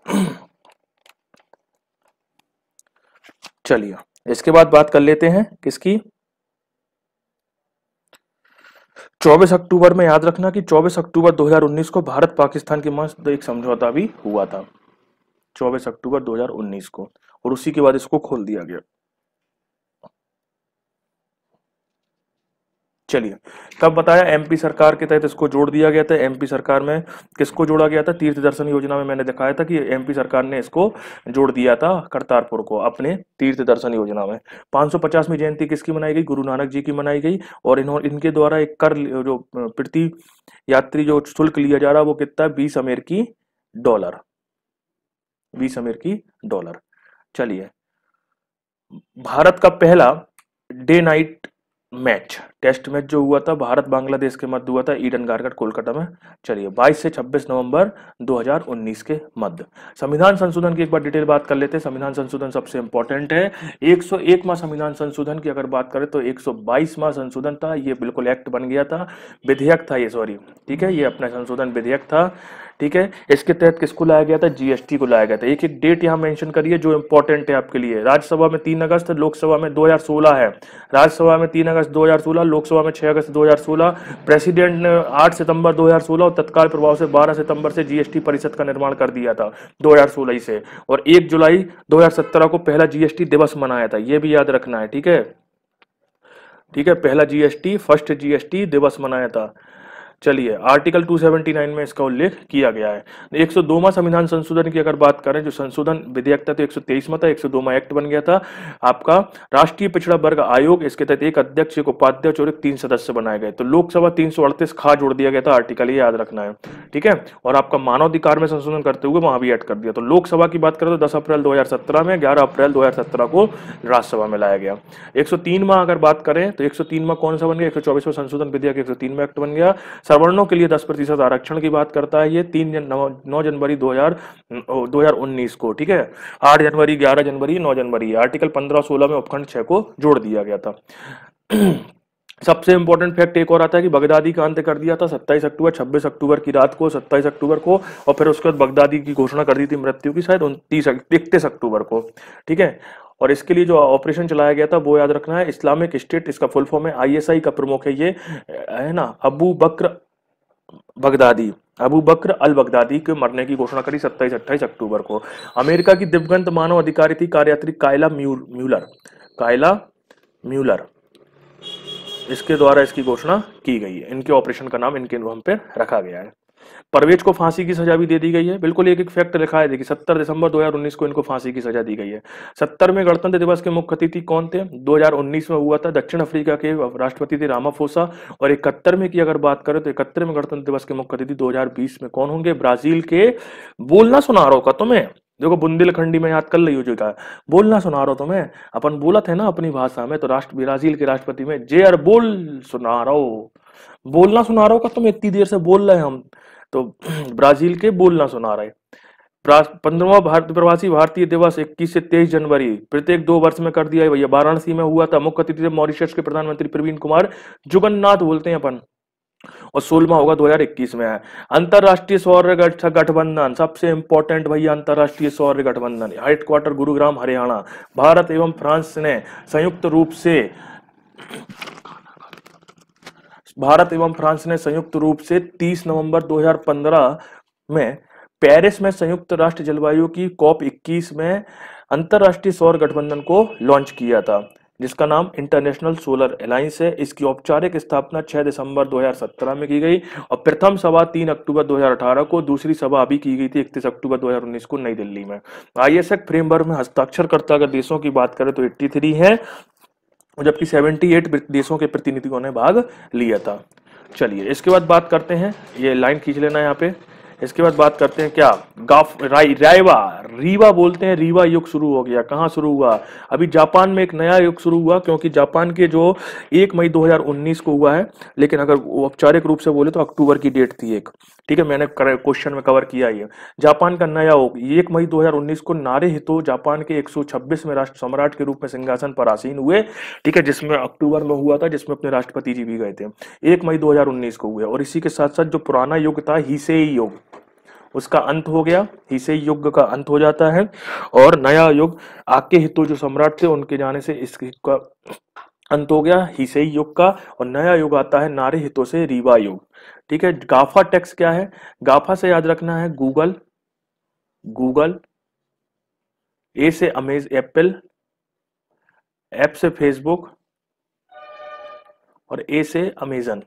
चलिए इसके बाद बात कर लेते हैं किसकी 24 अक्टूबर में याद रखना कि 24 अक्टूबर 2019 को भारत पाकिस्तान के मध्य एक समझौता भी हुआ था चौबीस अक्टूबर 2019 को और उसी के बाद इसको खोल दिया गया चलिए तब बताया एमपी सरकार के तहत इसको जोड़ दिया गया था एमपी सरकार में किसको जोड़ा गया था तीर्थ दर्शन योजना में मैंने दिखाया था कि एमपी सरकार ने इसको जोड़ दिया था करतारपुर को अपने तीर्थ दर्शन योजना में 550वीं जयंती किसकी मनाई गई गुरु नानक जी की मनाई गई और इन्होंने इनके द्वारा एक कर जो प्रति यात्री जो शुल्क लिया जा रहा है वो कितना बीस अमेरिकी डॉलर बीस अमेरिकी डॉलर चलिए भारत का पहला day night match test match जो हुआ था भारत बांग्लादेश के मध्य हुआ था ईडन गार्गेट कोलकाता में चलिए 22 से 26 नवंबर 2019 के मध्य संविधान संशोधन की एक बार डिटेल बात कर लेते हैं संविधान संशोधन सबसे इंपॉर्टेंट है 101 माह संविधान संशोधन की अगर बात करें तो 122 माह संशोधन था ये बिल्कुल एक्ट बन गया था विधेयक था ये सॉरी ठीक है ये अपना संशोधन विधेयक था ठीक है इसके तहत किसको लाया गया था जीएसटी को लाया गया था एक एक डेट यहाँ मेंशन करिए जो इंपॉर्टेंट है आपके लिए राज्यसभा में तीन अगस्त लोकसभा में 2016 है राज्यसभा में तीन अगस्त 2016 लोकसभा में छह अगस्त 2016 प्रेसिडेंट ने आठ सितंबर 2016 और तत्काल प्रभाव से 12 सितंबर से जीएसटी परिषद का निर्माण कर दिया था दो से और एक जुलाई दो को पहला जीएसटी दिवस मनाया था यह भी याद रखना है ठीक है ठीक है पहला जीएसटी फर्स्ट जीएसटी दिवस मनाया था चलिए आर्टिकल 279 में इसका उल्लेख किया गया है 102वां संविधान संशोधन की अगर बात करें जो संशोधन विधेयक था तो 123वां था 102वां एक्ट बन गया था आपका राष्ट्रीय पिछड़ा वर्ग आयोग इसके तहत एक अध्यक्ष एक उपाध्यक्ष और एक तीन सदस्य बनाए गए तो लोकसभा तीन खा जोड़ दिया गया था आर्टिकल ये याद रखना है ठीक है और आपका मानवाधिकार में संशोधन करते हुए वहां भी एड कर दिया तो लोकसभा की बात करें तो दस अप्रैल दो में ग्यारह अप्रैल दो को राज्यसभा में लाया गया एक सौ अगर बात करें तो एक सौ कौन सा बन गया एक सौ संशोधन विधेयक एक सौ एक्ट बन गया सवर्णों के लिए 10 प्रतिशत आरक्षण की बात करता है ये तीन जन, नौ जनवरी 2000 2019 को ठीक है आठ जनवरी ग्यारह जनवरी नौ जनवरी आर्टिकल पंद्रह सोलह में उपखंड छह को जोड़ दिया गया था <clears throat> सबसे इंपॉर्टेंट फैक्ट एक और आता है कि बगदादी का अंत कर दिया था 27 अक्टूबर 26 अक्टूबर की रात को 27 अक्टूबर को और फिर उसके बाद बगदादी की घोषणा कर दी थी मृत्यु की शायद इकतीस अक्टूबर को ठीक है और इसके लिए जो ऑपरेशन चलाया गया था वो याद रखना है इस्लामिक स्टेट इसका फुल फॉर्म है आईएसआई का प्रमुख है ये है ना Abu Bakr Baghdadi Abu Bakr al Baghdadi के मरने की घोषणा करी सत्ताईस अट्ठाईस अक्टूबर को अमेरिका की दिवगंत मानव अधिकारी थी कार्ययात्री कायला म्यूलर कायला म्यूलर इसके द्वारा इसकी घोषणा की गई है इनके ऑपरेशन का नाम इनके नाम पर रखा गया है परवेज को फांसी की सजा भी दे दी गई है बिल्कुल एक एक फैक्ट लिखा है देखिए सत्तर दिसंबर 2019 को इनको फांसी की सजा दी गई है सत्तर में गणतंत्र दिवस के मुख्य अतिथि कौन थे 2019 में हुआ था दक्षिण अफ्रीका के राष्ट्रपति थे रामाफोसा और इकहत्तर में की अगर बात करें तो इकहत्तर में गणतंत्र दिवस के मुख्य अतिथि दो में कौन होंगे ब्राजील के बोलना सुना रहा होगा तुम्हें देखो बुंदेलखंडी में याद कर ली जो का बोलना सुना रहा तुम्हें अपन बोला थे ना अपनी भाषा में तो राष्ट्र ब्राजील के राष्ट्रपति में जे आर बोल सुना रहो बोलना सुना रहो का तुम इतनी देर से बोल रहे हम तो ब्राजील के बोलना सुना रहे पंद्रवा भारत प्रवासी भारतीय दिवस 21 से 23 जनवरी प्रत्येक दो वर्ष में कर दिया है भैया वाराणसी में हुआ था मुख्य अतिथि मॉरिशस के प्रधानमंत्री प्रवीण कुमार जुगन्नाथ बोलते हैं अपन और सोलवा होगा 2021 में है अंतरराष्ट्रीय सौर गठबंधन सबसे इंपॉर्टेंट भैया अंतरराष्ट्रीय सौर गठबंधन हेडक्वार्टर गुरुग्राम हरियाणा भारत एवं फ्रांस ने संयुक्त रूप से भारत एवं फ्रांस ने संयुक्त रूप से 30 नवंबर 2015 में पेरिस में संयुक्त राष्ट्र जलवायु की कॉप 21 में अंतरराष्ट्रीय सौर गठबंधन को लॉन्च किया था जिसका नाम इंटरनेशनल सोलर अलायंस है इसकी औपचारिक स्थापना 6 दिसंबर 2017 में की गई और प्रथम सभा 3 अक्टूबर 2018 को दूसरी सभा अभी की गई थी 31 अक्टूबर 2019 को नई दिल्ली में आईएसएक फ्रेमवर्क में हस्ताक्षर करता अगर देशों की बात करें तो 83 है जबकि 78 देशों के प्रतिनिधियों ने भाग लिया था चलिए इसके बाद बात करते हैं ये लाइन खींच लेना यहाँ पे इसके बाद बात करते हैं क्या गाफ राय रायवा रीवा बोलते हैं रीवा युग शुरू हो गया कहाँ शुरू हुआ अभी जापान में एक नया युग शुरू हुआ क्योंकि जापान के जो एक मई 2019 को हुआ है लेकिन अगर औपचारिक रूप से बोले तो अक्टूबर की डेट थी एक ठीक है मैंने क्वेश्चन में कवर किया ये जापान का नया ओक एक मई 2019 को नारे हितो जापान के 126 में राष्ट्र सम्राट के रूप में सिंहासन पर आसीन हुए ठीक है जिसमें अक्टूबर में हुआ था जिसमें अपने राष्ट्रपति जी भी गए थे एक मई दो को हुए और इसी के साथ साथ जो पुराना युग था हिसे युग उसका अंत हो गया इसे युग का अंत हो जाता है और नया युग आके हितो जो सम्राट थे उनके जाने से इसका अंत हो गया हिसे युग का और नया युग आता है नारे हितों से रीवा युग ठीक है गाफा टैक्स क्या है गाफा से याद रखना है गूगल गूगल ए से अमेज एप्पल एप से फेसबुक और ए से अमेजन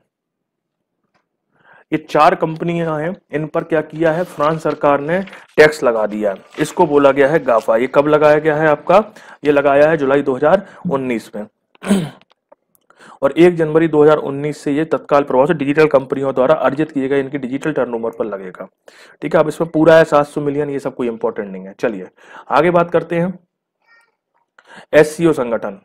ये चार कंपनियां हैं इन पर क्या किया है फ्रांस सरकार ने टैक्स लगा दिया इसको बोला गया है गाफा ये कब लगाया गया है आपका ये लगाया है जुलाई 2019 में और 1 जनवरी 2019 से ये तत्काल प्रभाव से डिजिटल कंपनियों द्वारा अर्जित किए गए इनके डिजिटल टर्नओवर पर लगेगा ठीक है अब इसमें पूरा है 700 मिलियन ये सब कोई इंपॉर्टेंट नहीं है चलिए आगे बात करते हैं एस संगठन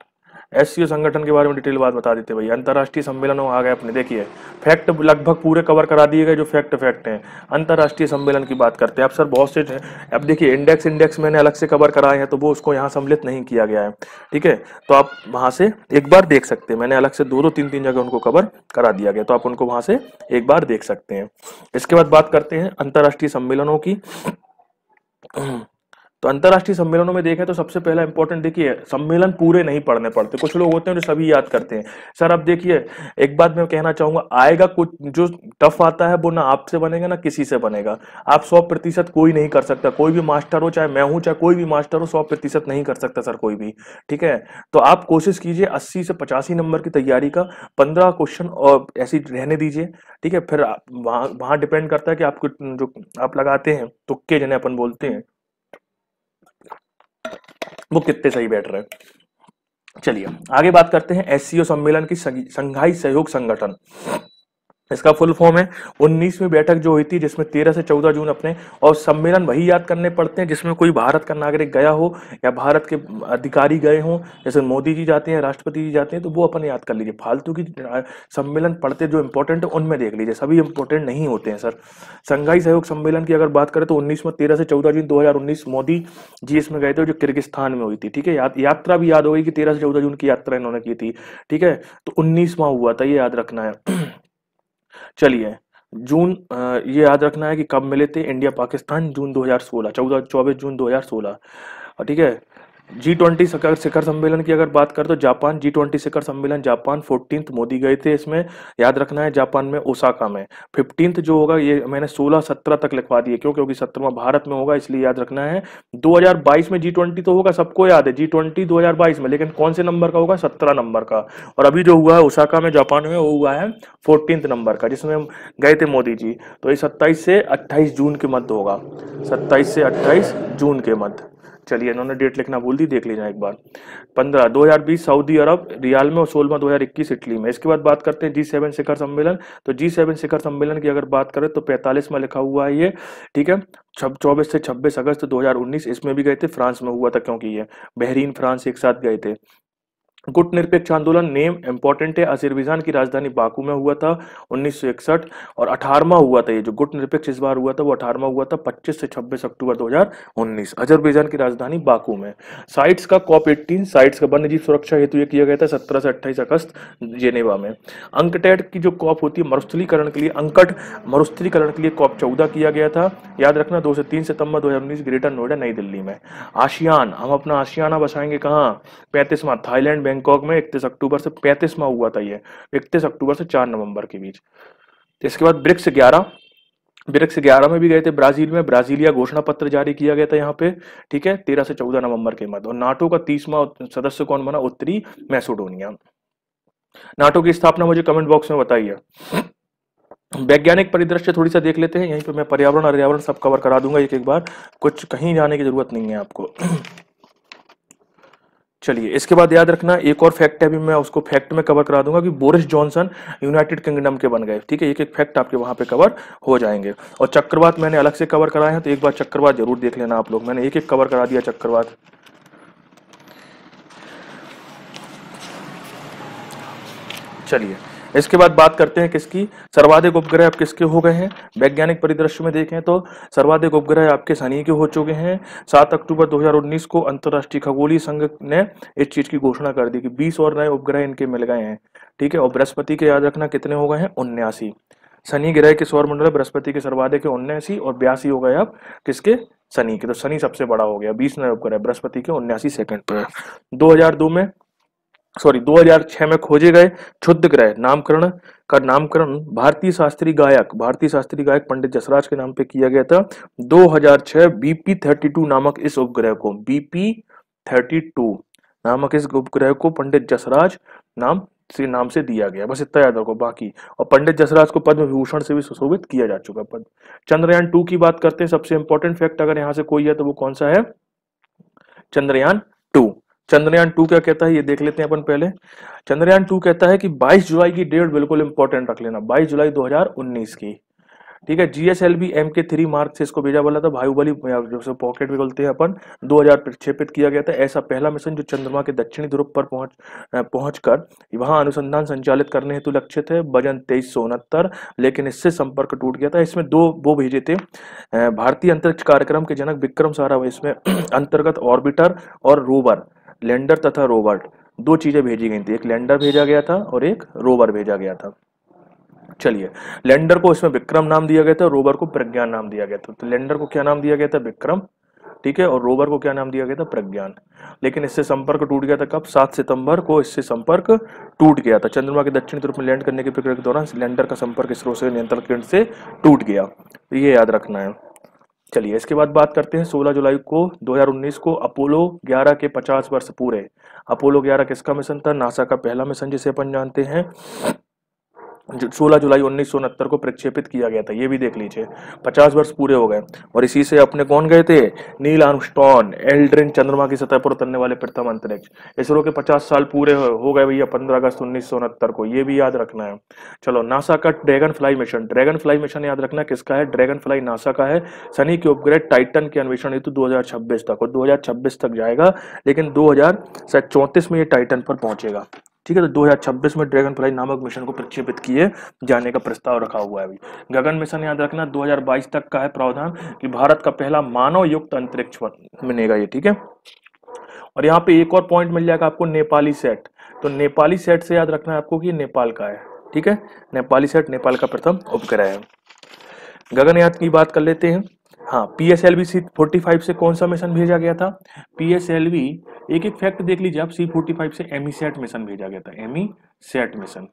एस संगठन के बारे में डिटेल बात बता देते भाई अंतर्राष्ट्रीय सम्मेलन आ गए अपने देखिए फैक्ट लगभग पूरे कवर करा दिए गए जो फैक्ट फैक्ट हैं अंतर्राष्ट्रीय सम्मेलन की बात करते हैं अब सर बहुत से अब देखिए इंडेक्स इंडेक्स मैंने अलग से कवर कराए हैं तो वो उसको यहाँ सम्मिलित नहीं किया गया है ठीक है तो आप वहाँ से एक बार देख सकते हैं मैंने अलग से दो दो तीन तीन जगह उनको कवर करा दिया गया तो आप उनको वहाँ से एक बार देख सकते हैं इसके बाद बात करते हैं अंतर्राष्ट्रीय सम्मेलनों की तो अंतर्राष्ट्रीय सम्मेलनों में देखें तो सबसे पहला इंपॉर्टेंट देखिए सम्मेलन पूरे नहीं पढ़ने पड़ते कुछ लोग होते हैं जो सभी याद करते हैं सर अब देखिए एक बात मैं कहना चाहूंगा आएगा कुछ जो टफ आता है वो ना आपसे बनेगा ना किसी से बनेगा आप सौ प्रतिशत कोई नहीं कर सकता कोई भी मास्टर हो चाहे मैं हूं चाहे कोई भी मास्टर हो सौ प्रतिशत नहीं कर सकता सर कोई भी ठीक है तो आप कोशिश कीजिए अस्सी से पचासी नंबर की तैयारी का पंद्रह क्वेश्चन और ऐसी रहने दीजिए ठीक है फिर वहां वहां डिपेंड करता है कि आपको जो आप लगाते हैं तुक्के जिन्हें अपन बोलते हैं वो कितने सही बैठ रहे हैं चलिए आगे बात करते हैं एससीओ सम्मेलन की संघाई सहयोग संगठन इसका फुल फॉर्म है उन्नीसवीं बैठक जो हुई थी जिसमें तेरह से चौदह जून अपने और सम्मेलन वही याद करने पड़ते हैं जिसमें कोई भारत का नागरिक गया हो या भारत के अधिकारी गए हों जैसे मोदी जी जाते हैं राष्ट्रपति जी जाते हैं तो वो अपन याद कर लीजिए फालतू की सम्मेलन पढ़ते जो इंपॉर्टेंट है उनमें देख लीजिए सभी इंपॉर्टेंट नहीं होते हैं सर संघाई सहयोग सम्मेलन की अगर बात करें तो उन्नीस में तेरह से चौदह जून दो मोदी जी इसमें गए थे जो किर्गिस्तान में हुई थी ठीक है यात्रा भी याद होगी कि तेरह से चौदह जून की यात्रा इन्होंने की थी ठीक है तो उन्नीसवा हुआ था ये याद रखना है चलिए जून ये याद रखना है कि कब मिले थे इंडिया पाकिस्तान जून 2016 14 24 जून 2016 ठीक है जी ट्वेंटी शिखर सम्मेलन की अगर बात करें तो जापान जी ट्वेंटी शिखर सम्मेलन जापान फोर्टीन मोदी गए थे इसमें याद रखना है जापान में ओसाका में फिफ्टींथ जो होगा ये मैंने सोलह सत्रह तक लिखवा दिए क्यों क्योंकि सत्रहवा भारत में होगा इसलिए याद रखना है 2022 में जी ट्वेंटी तो होगा सबको याद है जी ट्वेंटी दो में लेकिन कौन से नंबर का होगा सत्रह नंबर का और अभी जो हुआ है ओसाका में जापान में वो हुआ है फोर्टीन नंबर का जिसमें गए थे मोदी जी तो ये सत्ताईस से अट्ठाईस जून के मध्य होगा सत्ताईस से अट्ठाईस जून के मध्य चलिए इन्होंने डेट लिखना भूल दी देख लीजिए एक बार पंद्रह दो हजार बीस सऊदी अरब रियाल में और सोलह दो हजार इक्कीस इटली में इसके बाद बात करते हैं जी सेवन शिखर सम्मेलन तो जी सेवन शिखर सम्मेलन की अगर बात करें तो पैंतालीस में लिखा हुआ है ये ठीक है चौबीस से छब्बीस अगस्त 2019 इसमें भी गए थे फ्रांस में हुआ था क्योंकि ये बहरीन फ्रांस एक साथ गए थे गुट निरपेक्ष आंदोलन नेम इम्पोर्टेंट है अजरबैजान की राजधानी बाकू में हुआ था 1961 और अठारवा हुआ था ये जो गुट निरपेक्ष इस बार हुआ था वो अठारवा हुआ था 25 से 26 अक्टूबर 2019 अजरबैजान की राजधानी बाकू में साइट्स का कॉप 18 साइट्स का वन्यजीव सुरक्षा हेतु ये किया गया था सत्रह से अट्ठाईस अगस्त जेनेवा में अंकटेट की जो कॉप होती है मरुस्थलीकरण के लिए अंकट मरुस्थलीकरण के लिए कॉप चौदह किया गया था याद रखना दो से तीन सितंबर दो ग्रेटर नोएडा नई दिल्ली में आसियान हम अपना आशियाना बसाएंगे कहाँ पैंतीसवां थाईलैंड बैंकॉक में इकतीस अक्टूबर से में हुआ था ये इकतीस अक्टूबर से चार नवंबर के बीच इसके बाद ब्रिक्स ग्यारह ब्रिक्स ग्यारह में भी गए थे ब्राजील में ब्राजीलिया घोषणा पत्र जारी किया गया था यहाँ पे ठीक है तेरह से चौदह नवंबर के मध्य और नाटो का तीसवा सदस्य कौन बना उत्तरी मैसोडोनिया नाटो की स्थापना मुझे कमेंट बॉक्स में बताइए वैज्ञानिक परिदृश्य थोड़ी सा देख लेते हैं यहीं पे मैं पर्यावरण और पर्यावरण सब कवर करा दूंगा एक एक बार कुछ कहीं जाने की जरूरत नहीं है आपको चलिए इसके बाद याद रखना एक और फैक्ट है अभी मैं उसको फैक्ट में कवर करा दूंगा कि बोरिस जॉनसन यूनाइटेड किंगडम के बन गए ठीक है एक एक फैक्ट आपके वहां पे कवर हो जाएंगे और चक्रवात मैंने अलग से कवर कराया है तो एक बार चक्रवात जरूर देख लेना आप लोग मैंने एक एक कवर करा दिया चक्रवात चलिए इसके बाद बात करते हैं किसकी सर्वाधिक उपग्रह आप किसके हो गए हैं वैज्ञानिक परिदृश्य में देखें तो सर्वाधिक उपग्रह आपके शनि के हो चुके हैं सात अक्टूबर 2019 को अंतर्राष्ट्रीय खगोलीय संघ ने इस चीज की घोषणा कर दी कि बीस और नए उपग्रह इनके मिल गए हैं ठीक है और बृहस्पति के याद रखना कितने हो गए हैं उन्यासी शनि ग्रह के सौर मंडल बृहस्पति के सर्वाधिक उन्यासी और बयासी हो गए अब किसके शनि के तो शनि सबसे बड़ा हो गया बीस नए उपग्रह बृहस्पति के उन्यासी सेकंड पर 2002 में सॉरी 2006 में खोजे गए क्षुद्ध ग्रह नामकरण का नामकरण भारतीय शास्त्रीय गायक भारतीय शास्त्रीय गायक पंडित जसराज के नाम पे किया गया था 2006 बीपी 32 नामक इस उपग्रह को बीपी 32 नामक इस उपग्रह को पंडित जसराज नाम से नाम से दिया गया बस इतना याद रखो बाकी और पंडित जसराज को पद्म विभूषण से भी सुशोभित किया जा चुका पद चंद्रयान टू की बात करते हैं सबसे इंपॉर्टेंट फैक्ट अगर यहाँ से कोई है तो वो कौन सा है चंद्रयान टू चंद्रयान टू क्या कहता है ये देख लेते हैं अपन पहले चंद्रयान टू कहता है कि 22 जुलाई की डेट बिल्कुल इंपॉर्टेंट रख लेना 22 जुलाई 2019 की ठीक है GSLV M K three mark से इसको भेजा बोला था वायुबली जैसे पॉकेट भी बोलते हैं अपन दो हजार प्रक्षेपित किया गया था ऐसा पहला मिशन जो चंद्रमा के दक्षिणी ध्रुव पर पहुंच पहुंचकर वहां अनुसंधान संचालित करने हेतु लक्ष्य थे वजन तेईस सौ उनहत्तर लेकिन इससे संपर्क टूट गया था इसमें दो वो भेजे थे भारतीय अंतरिक्ष कार्यक्रम के जनक विक्रम सारा इसमें <clears throat> अंतर्गत ऑर्बिटर और रोवर लैंडर तथा रोवर दो चीज़ें भेजी गई थी एक लैंडर भेजा गया था और एक रोवर भेजा गया था चलिए लैंडर को इसमें विक्रम नाम दिया गया था रोवर को प्रज्ञान नाम दिया गया था तो लैंडर को क्या नाम दिया गया था विक्रम ठीक है और रोवर को क्या नाम दिया गया था प्रज्ञान लेकिन इससे संपर्क टूट गया था कब सात सितंबर को इससे संपर्क टूट गया था चंद्रमा के दक्षिण ध्रुव में लैंड करने की प्रक्रिया के दौरान लैंडर का संपर्क इसरो से नियंत्रण केंद्र से टूट गया तो ये याद रखना है चलिए इसके बाद बात करते हैं 16 जुलाई को 2019 को अपोलो 11 के 50 वर्ष पूरे अपोलो 11 किसका मिशन था नासा का पहला मिशन जिसे अपन जानते हैं सोलह जुलाई उन्नीस को प्रक्षेपित किया गया था ये भी देख लीजिए 50 वर्ष पूरे हो गए और इसी से अपने कौन गए थे नील आर्मस्टॉन एल्ड्रिन चंद्रमा की सतह पर उतरने वाले प्रथम अंतरिक्ष इसरो के 50 साल पूरे हो गए भैया 15 अगस्त उन्नीस को ये भी याद रखना है चलो नासा का Dragonfly mission Dragonfly mission याद रखना किसका है ड्रैगन फ्लाई नासा का है शनि के उपग्रह टाइटन के अन्वेषण हेतु दो तक और दो तक जाएगा लेकिन दो में ये टाइटन पर पहुंचेगा ठीक है तो 2026 में ड्रैगन फ्लाई नामक मिशन को प्रक्षेपित किए जाने का प्रस्ताव रखा हुआ है अभी गगन मिशन याद रखना 2022 तक का है प्रावधान कि भारत का पहला मानव युक्त अंतरिक्ष बनेगा ये ठीक है और यहाँ पे एक और पॉइंट मिल जाएगा आपको नेपाली सेट तो नेपाली सेट से याद रखना है आपको कि नेपाल का है ठीक है नेपाली सेट नेपाल का प्रथम उपग्रह है गगन याद की बात कर लेते हैं हाँ P S L V C forty five से कौन सा मिशन भेजा गया था पी एस एल वी एक एक फैक्ट देख लीजिए आप सी फोर्टी फाइव से एमी सेट मिशन भेजा गया था एमी सेट मिशन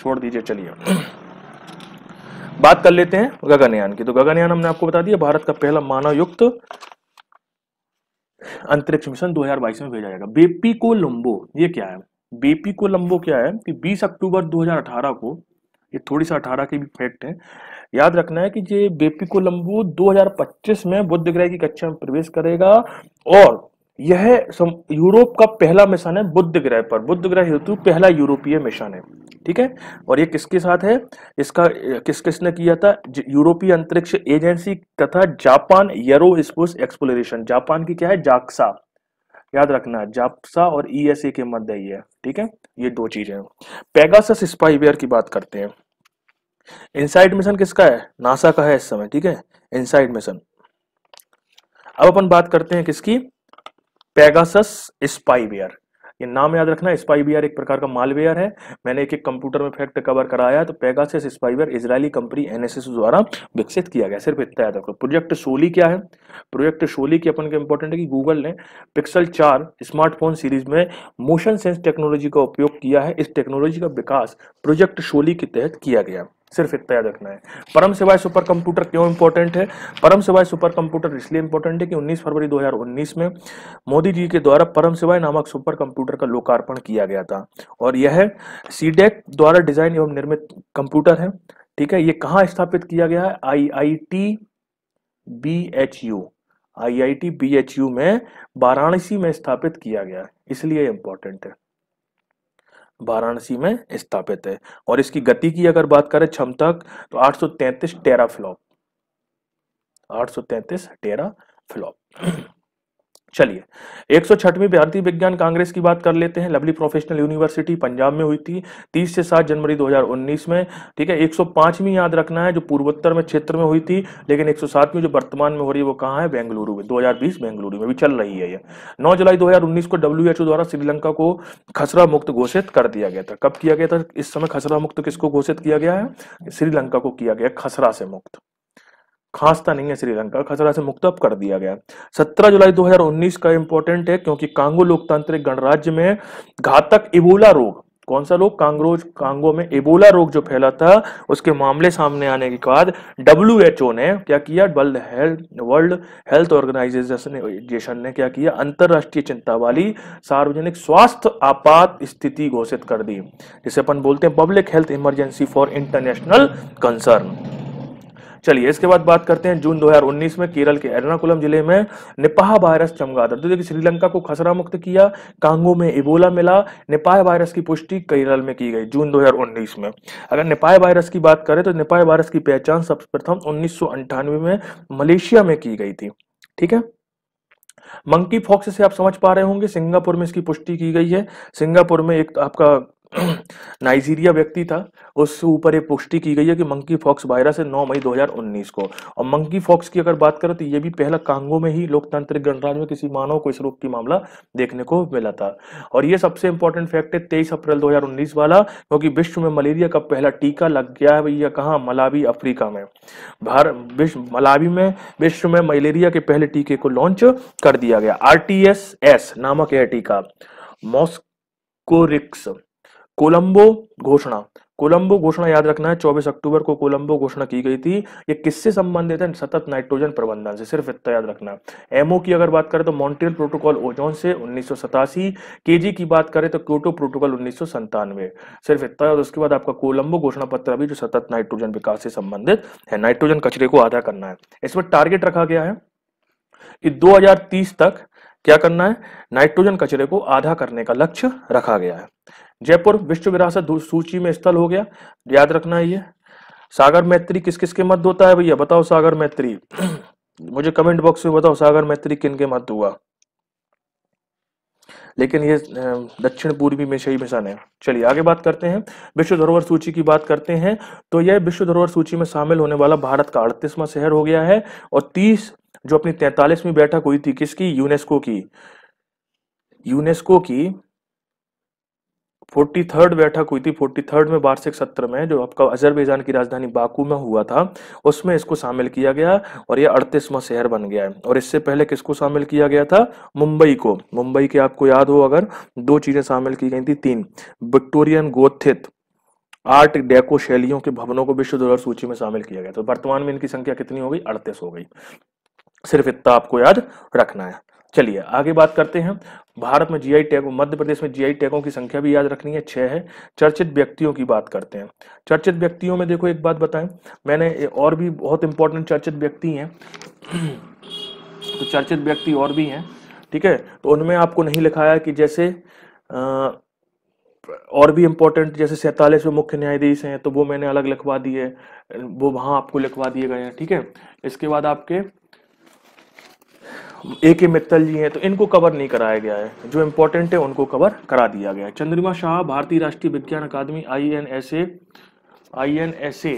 छोड़ दीजिए चलिए बात कर लेते हैं गगनयान की तो गगनयान हमने आपको बता दिया भारत का पहला मानव युक्त अंतरिक्ष मिशन 2022 में भेजा जाएगा बेपी को लंबो ये क्या है बेपी को लंबो क्या है कि 20 अक्टूबर 2018 को ये थोड़ी सा अठारह की भी फैक्ट है याद रखना है कि ये बेपी को लंबो 2025 में बुद्ध ग्रह की कक्षा में प्रवेश करेगा और यह यूरोप का पहला मिशन है बुद्ध ग्रह पर बुद्ध ग्रह हेतु पहला यूरोपीय मिशन है ठीक है और ये किसके साथ है इसका किस किसने किया था यूरोपीय अंतरिक्ष एजेंसी तथा जापान यरो एक्सप्लोरेशन जापान की क्या है जाक्सा याद रखना जाप्सा और ईएसए के मध्य ही है ठीक है ये दो चीजें पेगासस स्पाइवेयर की बात करते हैं इनसाइड मिशन किसका है नासा का है इस समय ठीक है इनसाइड मिशन अब अपन बात करते हैं किसकी पेगासस स्पाईवेयर ये नाम याद रखना स्पाईवेयर एक प्रकार का मालवेयर है मैंने एक एक कंप्यूटर में फैक्ट कवर कराया तो पेगासस स्पाईवेयर इजरायली कंपनी एनएसएस द्वारा विकसित किया गया सिर्फ इतना याद रखो प्रोजेक्ट सोली क्या है प्रोजेक्ट सोली की अपन के इंपॉर्टेंट है कि गूगल ने पिक्सल चार स्मार्टफोन सीरीज में मोशन सेंस टेक्नोलॉजी का उपयोग किया है इस टेक्नोलॉजी का विकास प्रोजेक्ट सोली के तहत किया गया सिर्फ इतना याद रखना है परम सेवाय सुपर कंप्यूटर क्यों इंपॉर्टेंट है परम सेवाय सुपर कंप्यूटर इसलिए इंपॉर्टेंट है कि 19 फरवरी 2019 में मोदी जी के द्वारा परम सेवाय नामक सुपर कंप्यूटर का लोकार्पण किया गया था और यह सीडेक e द्वारा डिजाइन एवं निर्मित कंप्यूटर है ठीक है ये कहाँ स्थापित किया गया है I I T B H U I I T B H U में वाराणसी में स्थापित किया गया है इसलिए इंपॉर्टेंट है वाराणसी में स्थापित है और इसकी गति की अगर बात करें क्षमता तो 833 टेरा फ्लॉप 833 टेरा फ्लॉप चलिए एक सौ भारतीय विज्ञान कांग्रेस की बात कर लेते हैं लवली प्रोफेशनल यूनिवर्सिटी पंजाब में हुई थी 30 से 7 जनवरी 2019 में ठीक है 105वीं याद रखना है जो पूर्वोत्तर में क्षेत्र में हुई थी लेकिन 107वीं जो वर्तमान में हो रही है वो कहाँ है बेंगलुरु में 2020 बेंगलुरु में भी चल रही है ये नौ जुलाई दो को डब्ल्यू द्वारा श्रीलंका को खसरा मुक्त घोषित कर दिया गया था कब किया गया था इस समय खसरा मुक्त किसको घोषित किया गया है श्रीलंका को किया गया खसरा से मुक्त खासता नहीं है श्रीलंका खसरा से मुक्त कर दिया गया 17 जुलाई 2019 का इंपॉर्टेंट है क्योंकि कांगो लोकतांत्रिक गणराज्य में घातक इबोला रोग कौन सा रोग कांग्रोज कांगो में इबोला रोग जो फैला था उसके मामले सामने आने के बाद डब्ल्यू ने क्या किया world health world health organization ने क्या किया अंतरराष्ट्रीय चिंता वाली सार्वजनिक स्वास्थ्य आपात स्थिति घोषित कर दी जिसे अपन बोलते हैं public health emergency for international concern चलिए इसके बाद बात करते हैं जून 2019 में केरल के एर्नाकुलम जिले में निपाह वायरस चमगादड़ तो देखिए श्रीलंका को खसरा मुक्त किया कांगो में इबोला मिला निपाह वायरस की पुष्टि केरल में की गई जून 2019 में अगर निपाह वायरस की बात करें तो निपाह वायरस की पहचान सबसे प्रथम उन्नीस में मलेशिया में की गई थी ठीक है मंकी फॉक्स से आप समझ पा रहे होंगे सिंगापुर में इसकी पुष्टि की गई है सिंगापुर में एक आपका नाइजीरिया व्यक्ति था उस ऊपर ये पुष्टि की गई है कि मंकी फॉक्स वायरस है 9 मई 2019 को और मंकी फॉक्स की अगर बात करें तो ये भी पहला कांगो में ही लोकतांत्रिक गणराज्य में किसी मानव को इस रोग की मामला देखने को मिला था और ये सबसे इंपॉर्टेंट फैक्ट है तेईस अप्रैल 2019 वाला क्योंकि विश्व में मलेरिया का पहला टीका लग गया है भैया कहाँ मलावी अफ्रीका में भारत विश्व मलावी में विश्व में मलेरिया के पहले टीके को लॉन्च कर दिया गया आर नामक यह टीका मॉस्कोरिक्स कोलंबो घोषणा कोलंबो घोषणा याद रखना है 24 अक्टूबर को कोलंबो घोषणा की गई थी ये किससे संबंधित है सतत नाइट्रोजन प्रबंधन से सिर्फ इतना याद रखना है एमओ की अगर बात करें तो मॉन्ट्रियल प्रोटोकॉल ओजोन से उन्नीस केजी की बात करें तो क्योटो प्रोटोकॉल उन्नीस सिर्फ इतना और उसके बाद आपका कोलंबो घोषणा पत्र अभी जो सतत नाइट्रोजन विकास से संबंधित है नाइट्रोजन कचरे को आधा करना है इसमें टारगेट रखा गया है कि दो तक क्या करना है नाइट्रोजन कचरे को आधा करने का लक्ष्य रखा गया है जयपुर विश्व विरासत सूची में स्थल हो गया याद रखना है ये सागर मैत्री किस किसके मत मध्य होता है भैया बताओ सागर मैत्री <clears throat> मुझे कमेंट बॉक्स में बताओ सागर मैत्री किन के मध्य हुआ लेकिन ये दक्षिण पूर्वी में सही मिशन है चलिए आगे बात करते हैं विश्व धरोहर सूची की बात करते हैं तो यह विश्व धरोहर सूची में शामिल होने वाला भारत का अड़तीसवां शहर हो गया है और तीस जो अपनी तैतालीसवीं बैठक हुई थी किसकी यूनेस्को की यूनेस्को की फोर्टी थर्ड बैठक हुई थी फोर्टी थर्ड में वार्षिक सत्र में जो आपका अजरबैजान की राजधानी बाकू में हुआ था उसमें इसको शामिल किया गया और यह अड़तीसवां शहर बन गया है और इससे पहले किसको शामिल किया गया था मुंबई को मुंबई के आपको याद हो अगर दो चीजें शामिल की गई थी तीन विक्टोरियन गोथित आर्ट डेको शैलियों के भवनों को विश्व धरोहर सूची में शामिल किया गया तो वर्तमान में इनकी संख्या कितनी हो गई अड़तीस हो गई सिर्फ इतना आपको याद रखना है चलिए आगे बात करते हैं भारत में जीआई टैग मध्य प्रदेश में जीआई टैगों की संख्या भी याद रखनी है छह है चर्चित व्यक्तियों की बात करते हैं चर्चित व्यक्तियों में देखो एक बात बताएं मैंने और भी बहुत इंपॉर्टेंट चर्चित व्यक्ति हैं तो चर्चित व्यक्ति और भी हैं ठीक है तो उनमें आपको नहीं लिखाया कि जैसे आ, और भी इंपॉर्टेंट जैसे सैंतालीसवें मुख्य न्यायाधीश हैं तो वो मैंने अलग लिखवा दिए वो वहां आपको लिखवा दिए गए हैं ठीक है इसके बाद आपके ए के मित्तल जी हैं तो इनको कवर नहीं कराया गया है जो इम्पोर्टेंट है उनको कवर करा दिया गया है चंद्रमा शाह भारतीय राष्ट्रीय विज्ञान अकादमी I N S A I N S A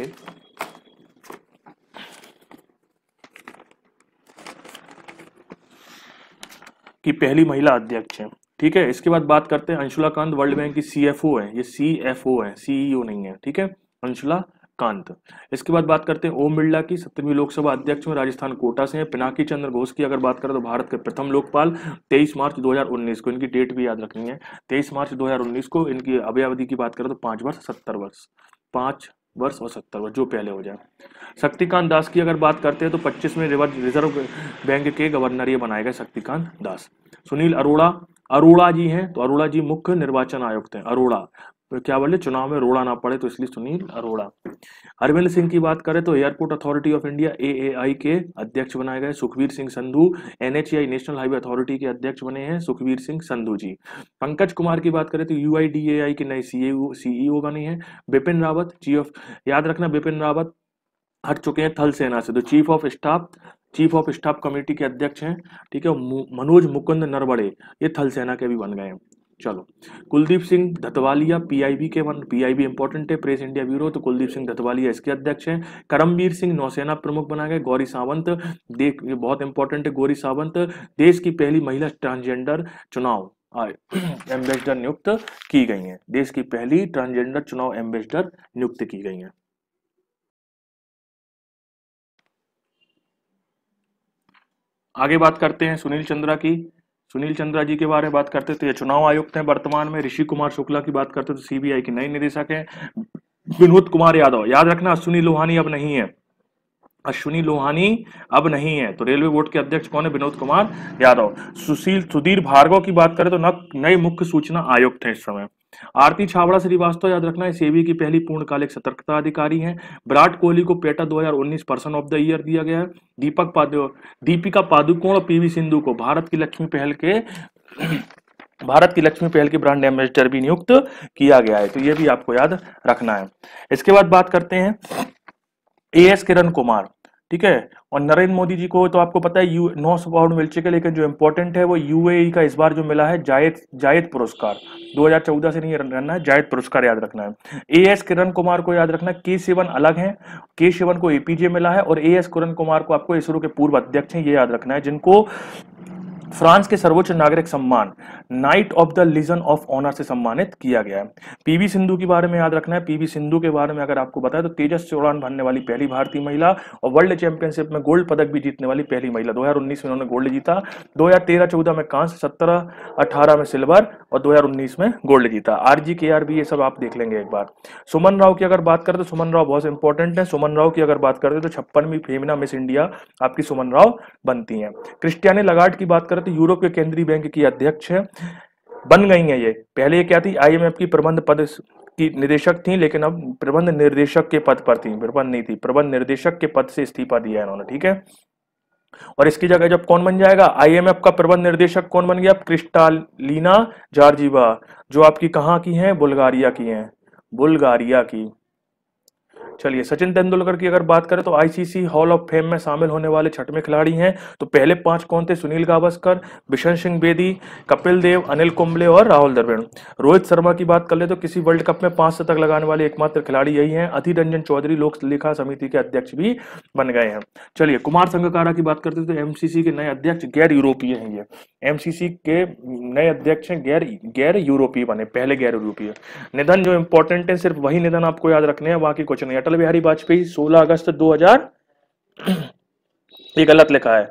की पहली महिला अध्यक्ष हैं ठीक है इसके बाद बात करते हैं अंशुला कांत वर्ल्ड बैंक की सीएफओ हैं ये सीएफओ हैं सीईओ e नहीं है ठीक है अंशुला कांत इसके बाद बात करते हैं ओम बिरला की सत्रहवीं लोकसभा अध्यक्ष में राजस्थान कोटा से हैं पिनाकी चंद्र घोष की अगर बात करें तो भारत के प्रथम लोकपाल 23 मार्च 2019 को इनकी डेट भी याद रखनी है 23 मार्च 2019 को इनकी अभ्यावधि की बात करें तो पाँच वर्ष सत्तर वर्ष पाँच वर्ष और सत्तर वर्ष जो पहले हो जाए शक्तिकांत दास की अगर बात करते हैं तो पच्चीसवें रिवर्स रिजर्व बैंक के गवर्नर ये बनाए गए शक्तिकांत दास सुनील अरोड़ा अरोड़ा जी हैं तो अरोड़ा जी मुख्य निर्वाचन आयुक्त हैं अरोड़ा तो क्या बोले चुनाव में रोड़ा ना पड़े तो इसलिए सुनील अरोड़ा अरविंद सिंह की बात करें तो Airport Authority of India A के अध्यक्ष बनाए गए Sukhbir Singh Sandhu NHAI national highway authority के अध्यक्ष बने हैं सुखवीर सिंह संधू जी पंकज कुमार की बात करें तो यू के नए सी सीईओ बने हैं बिपिन रावत चीफ याद रखना बिपिन रावत हट चुके हैं थल सेना से तो chief of staff chief of staff committee के अध्यक्ष हैं ठीक है मनोज मुकुंद नरवड़े ये थल सेना के भी बन गए हैं चलो कुलदीप सिंह धतवालिया पीआईबी के वन पीआईबी इंपॉर्टेंट है प्रेस इंडिया ब्यूरो तो कुलदीप सिंह धतवालिया इसके अध्यक्ष हैं करमवीर सिंह नौसेना प्रमुख बना गए गौरी सावंत देख ये बहुत इंपॉर्टेंट है गौरी सावंत देश की पहली महिला ट्रांसजेंडर चुनाव एम्बेसडर <clears throat> नियुक्त की गई हैं देश की पहली ट्रांसजेंडर चुनाव एम्बेसडर नियुक्त की गई हैं आगे बात करते हैं सुनील चंद्रा की सुनील चंद्रा जी के बारे में बात करते तो ये चुनाव आयुक्त हैं वर्तमान में ऋषि कुमार शुक्ला की बात करते तो सीबीआई के नए निदेशक हैं विनोद कुमार यादव याद रखना अश्विनी लोहानी अब नहीं है अश्विनी लोहानी अब नहीं है तो रेलवे बोर्ड के अध्यक्ष कौन है विनोद कुमार यादव सुशील सुधीर भार्गव की बात करें तो नए मुख्य सूचना आयुक्त है इस समय आरती छाबड़ा श्रीवास्तव याद रखना है सेबी की पहली पूर्णकालिक सतर्कता अधिकारी हैं विराट कोहली को PETA 2019 person of the year दिया गया है दीपक पादु दीपिका पादुकोण और पीवी सिंधु को भारत की लक्ष्मी पहल के <clears throat> भारत की लक्ष्मी पहल के ब्रांड एम्बेसडर भी नियुक्त किया गया है तो यह भी आपको याद रखना है इसके बाद बात करते हैं ए एस किरण कुमार ठीक है और नरेंद्र मोदी जी को तो आपको पता है यू नौ सौ मिल चुके लेकिन जो इम्पोर्टेंट है वो यूएई e का इस बार जो मिला है जायद जायद पुरस्कार 2014 से नहीं रहना है जायद पुरस्कार याद रखना है ए एस किरण कुमार को याद रखना के सेवन अलग हैं के सेवन को एपीजे मिला है और ए एस किरण कुमार को आपको इसरो के पूर्व अध्यक्ष हैं ये याद रखना है जिनको फ्रांस के सर्वोच्च नागरिक सम्मान knight of the legion of honour से सम्मानित किया गया है पीवी सिंधु के बारे में याद रखना है पीवी सिंधु के बारे में अगर आपको बताया तो तेजस से उड़ान भरने वाली पहली भारतीय महिला और वर्ल्ड चैंपियनशिप में गोल्ड पदक भी जीतने वाली पहली महिला 2019 में उन्होंने गोल्ड जीता 2013-14 में कांस्य 17 18 में सिल्वर और 2019 में गोल्ड जीता आर जी के आर भी ये सब आप देख लेंगे एक बार सुमन राव की अगर बात करें तो सुमन राव बहुत इंपॉर्टेंट है सुमन राव की अगर बात करते तो छप्पनवीं फेमिना मिस इंडिया आपकी सुमन राव बनती है क्रिस्टियानी लगाट की बात करें तो यूरोप के केंद्रीय बैंक की अध्यक्ष है बन गई हैं ये पहले ये क्या थी आईएमएफ की प्रबंध पद की निदेशक थी लेकिन अब प्रबंध निर्देशक के पद पर थी प्रबंध नहीं थी प्रबंध निर्देशक के पद से इस्तीफा दिया इन्होंने ठीक है और इसकी जगह जब कौन बन जाएगा आईएमएफ का प्रबंध निर्देशक कौन बन गया क्रिस्टालीना जार्जीवा जो आपकी कहां की हैं बुल्गारिया की हैं बुल्गारिया की चलिए सचिन तेंदुलकर की अगर बात करें तो आईसीसी हॉल ऑफ फेम में शामिल होने वाले छठवें खिलाड़ी हैं तो पहले पांच कौन थे सुनील गावस्कर बिशन सिंह बेदी कपिल देव अनिल कुंबले और राहुल द्रविड़ रोहित शर्मा की बात कर ले तो किसी वर्ल्ड कप में पांच शतक लगाने वाले एकमात्र खिलाड़ी यही है अधि रंजन चौधरी लोक लेखा समिति के अध्यक्ष भी बन गए हैं चलिए कुमार संगकारा की बात करते हैं तो एमसीसी के नए अध्यक्ष गैर यूरोपीय हैं ये एमसीसी के नए अध्यक्ष हैं गैर गैर यूरोपीय बने पहले गैर यूरोपीय निधन जो इंपॉर्टेंट है सिर्फ वही निधन आपको याद रखने हैं बाकी कुछ नहीं अटल बिहारी वाजपेयी 16 अगस्त 2000 ये गलत लिखा है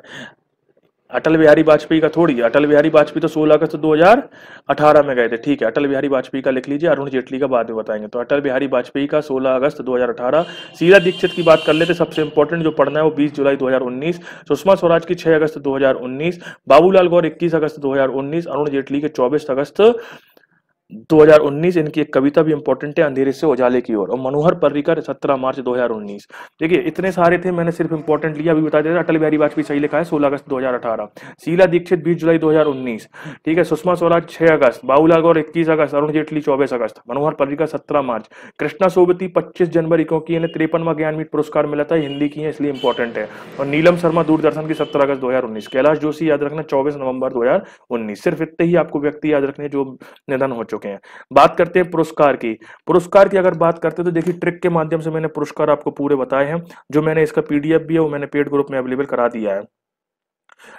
अटल बिहारी वाजपेयी का थोड़ी अटल बिहारी वाजपेयी तो 16 अगस्त 2018 में गए थे ठीक है अटल बिहारी वाजपेयी का लिख लीजिए अरुण जेटली का बाद में बताएंगे तो अटल बिहारी वाजपेयी का 16 अगस्त 2018 सीरा दीक्षित की बात कर लेते सबसे इंपॉर्टेंट जो पढ़ना है वो 20 जुलाई 2019 सुषमा स्वराज की छह अगस्त दो बाबूलाल गौर इक्कीस अगस्त दो अरुण जेटली के चौबीस अगस्त 2019 इनकी एक कविता भी इंपॉर्टेंट है अंधेरे से उजाले की ओर और, मनोहर पर्रिकर 17 मार्च 2019 देखिए इतने सारे थे मैंने सिर्फ इंपॉर्टेंट लिया अभी बता दिया अटल बिहारी वाजपेयी सही लिखा है 16 अगस्त 2018 शीला दीक्षित 20 जुलाई 2019 ठीक है सुषमा स्वराज 6 अगस्त बाबूलाल गौर इक्कीस अगस्त अरुण जेटली चौबीस अगस्त मनोहर पर्रिकर सत्रह मार्च कृष्णा सोबती पच्चीस जनवरी क्योंकि इन्हें तिरपनवा ज्ञानपीठ पुरस्कार मिला था हिंदी की है इसलिए इंपॉर्टेंट है और नीलम शर्मा दूरदर्शन की सत्रह अगस्त दो कैलाश जोशी याद रखना चौबीस नवंबर दो सिर्फ इतने ही आपको व्यक्ति याद रखने जो निधन हो चुके चुके हैं बात करते हैं पुरस्कार की पुरस्कार की अगर बात करते हैं तो देखिए ट्रिक के माध्यम से मैंने पुरस्कार आपको पूरे बताए हैं जो मैंने इसका पीडीएफ भी है वो मैंने पेड ग्रुप में अवेलेबल करा दिया है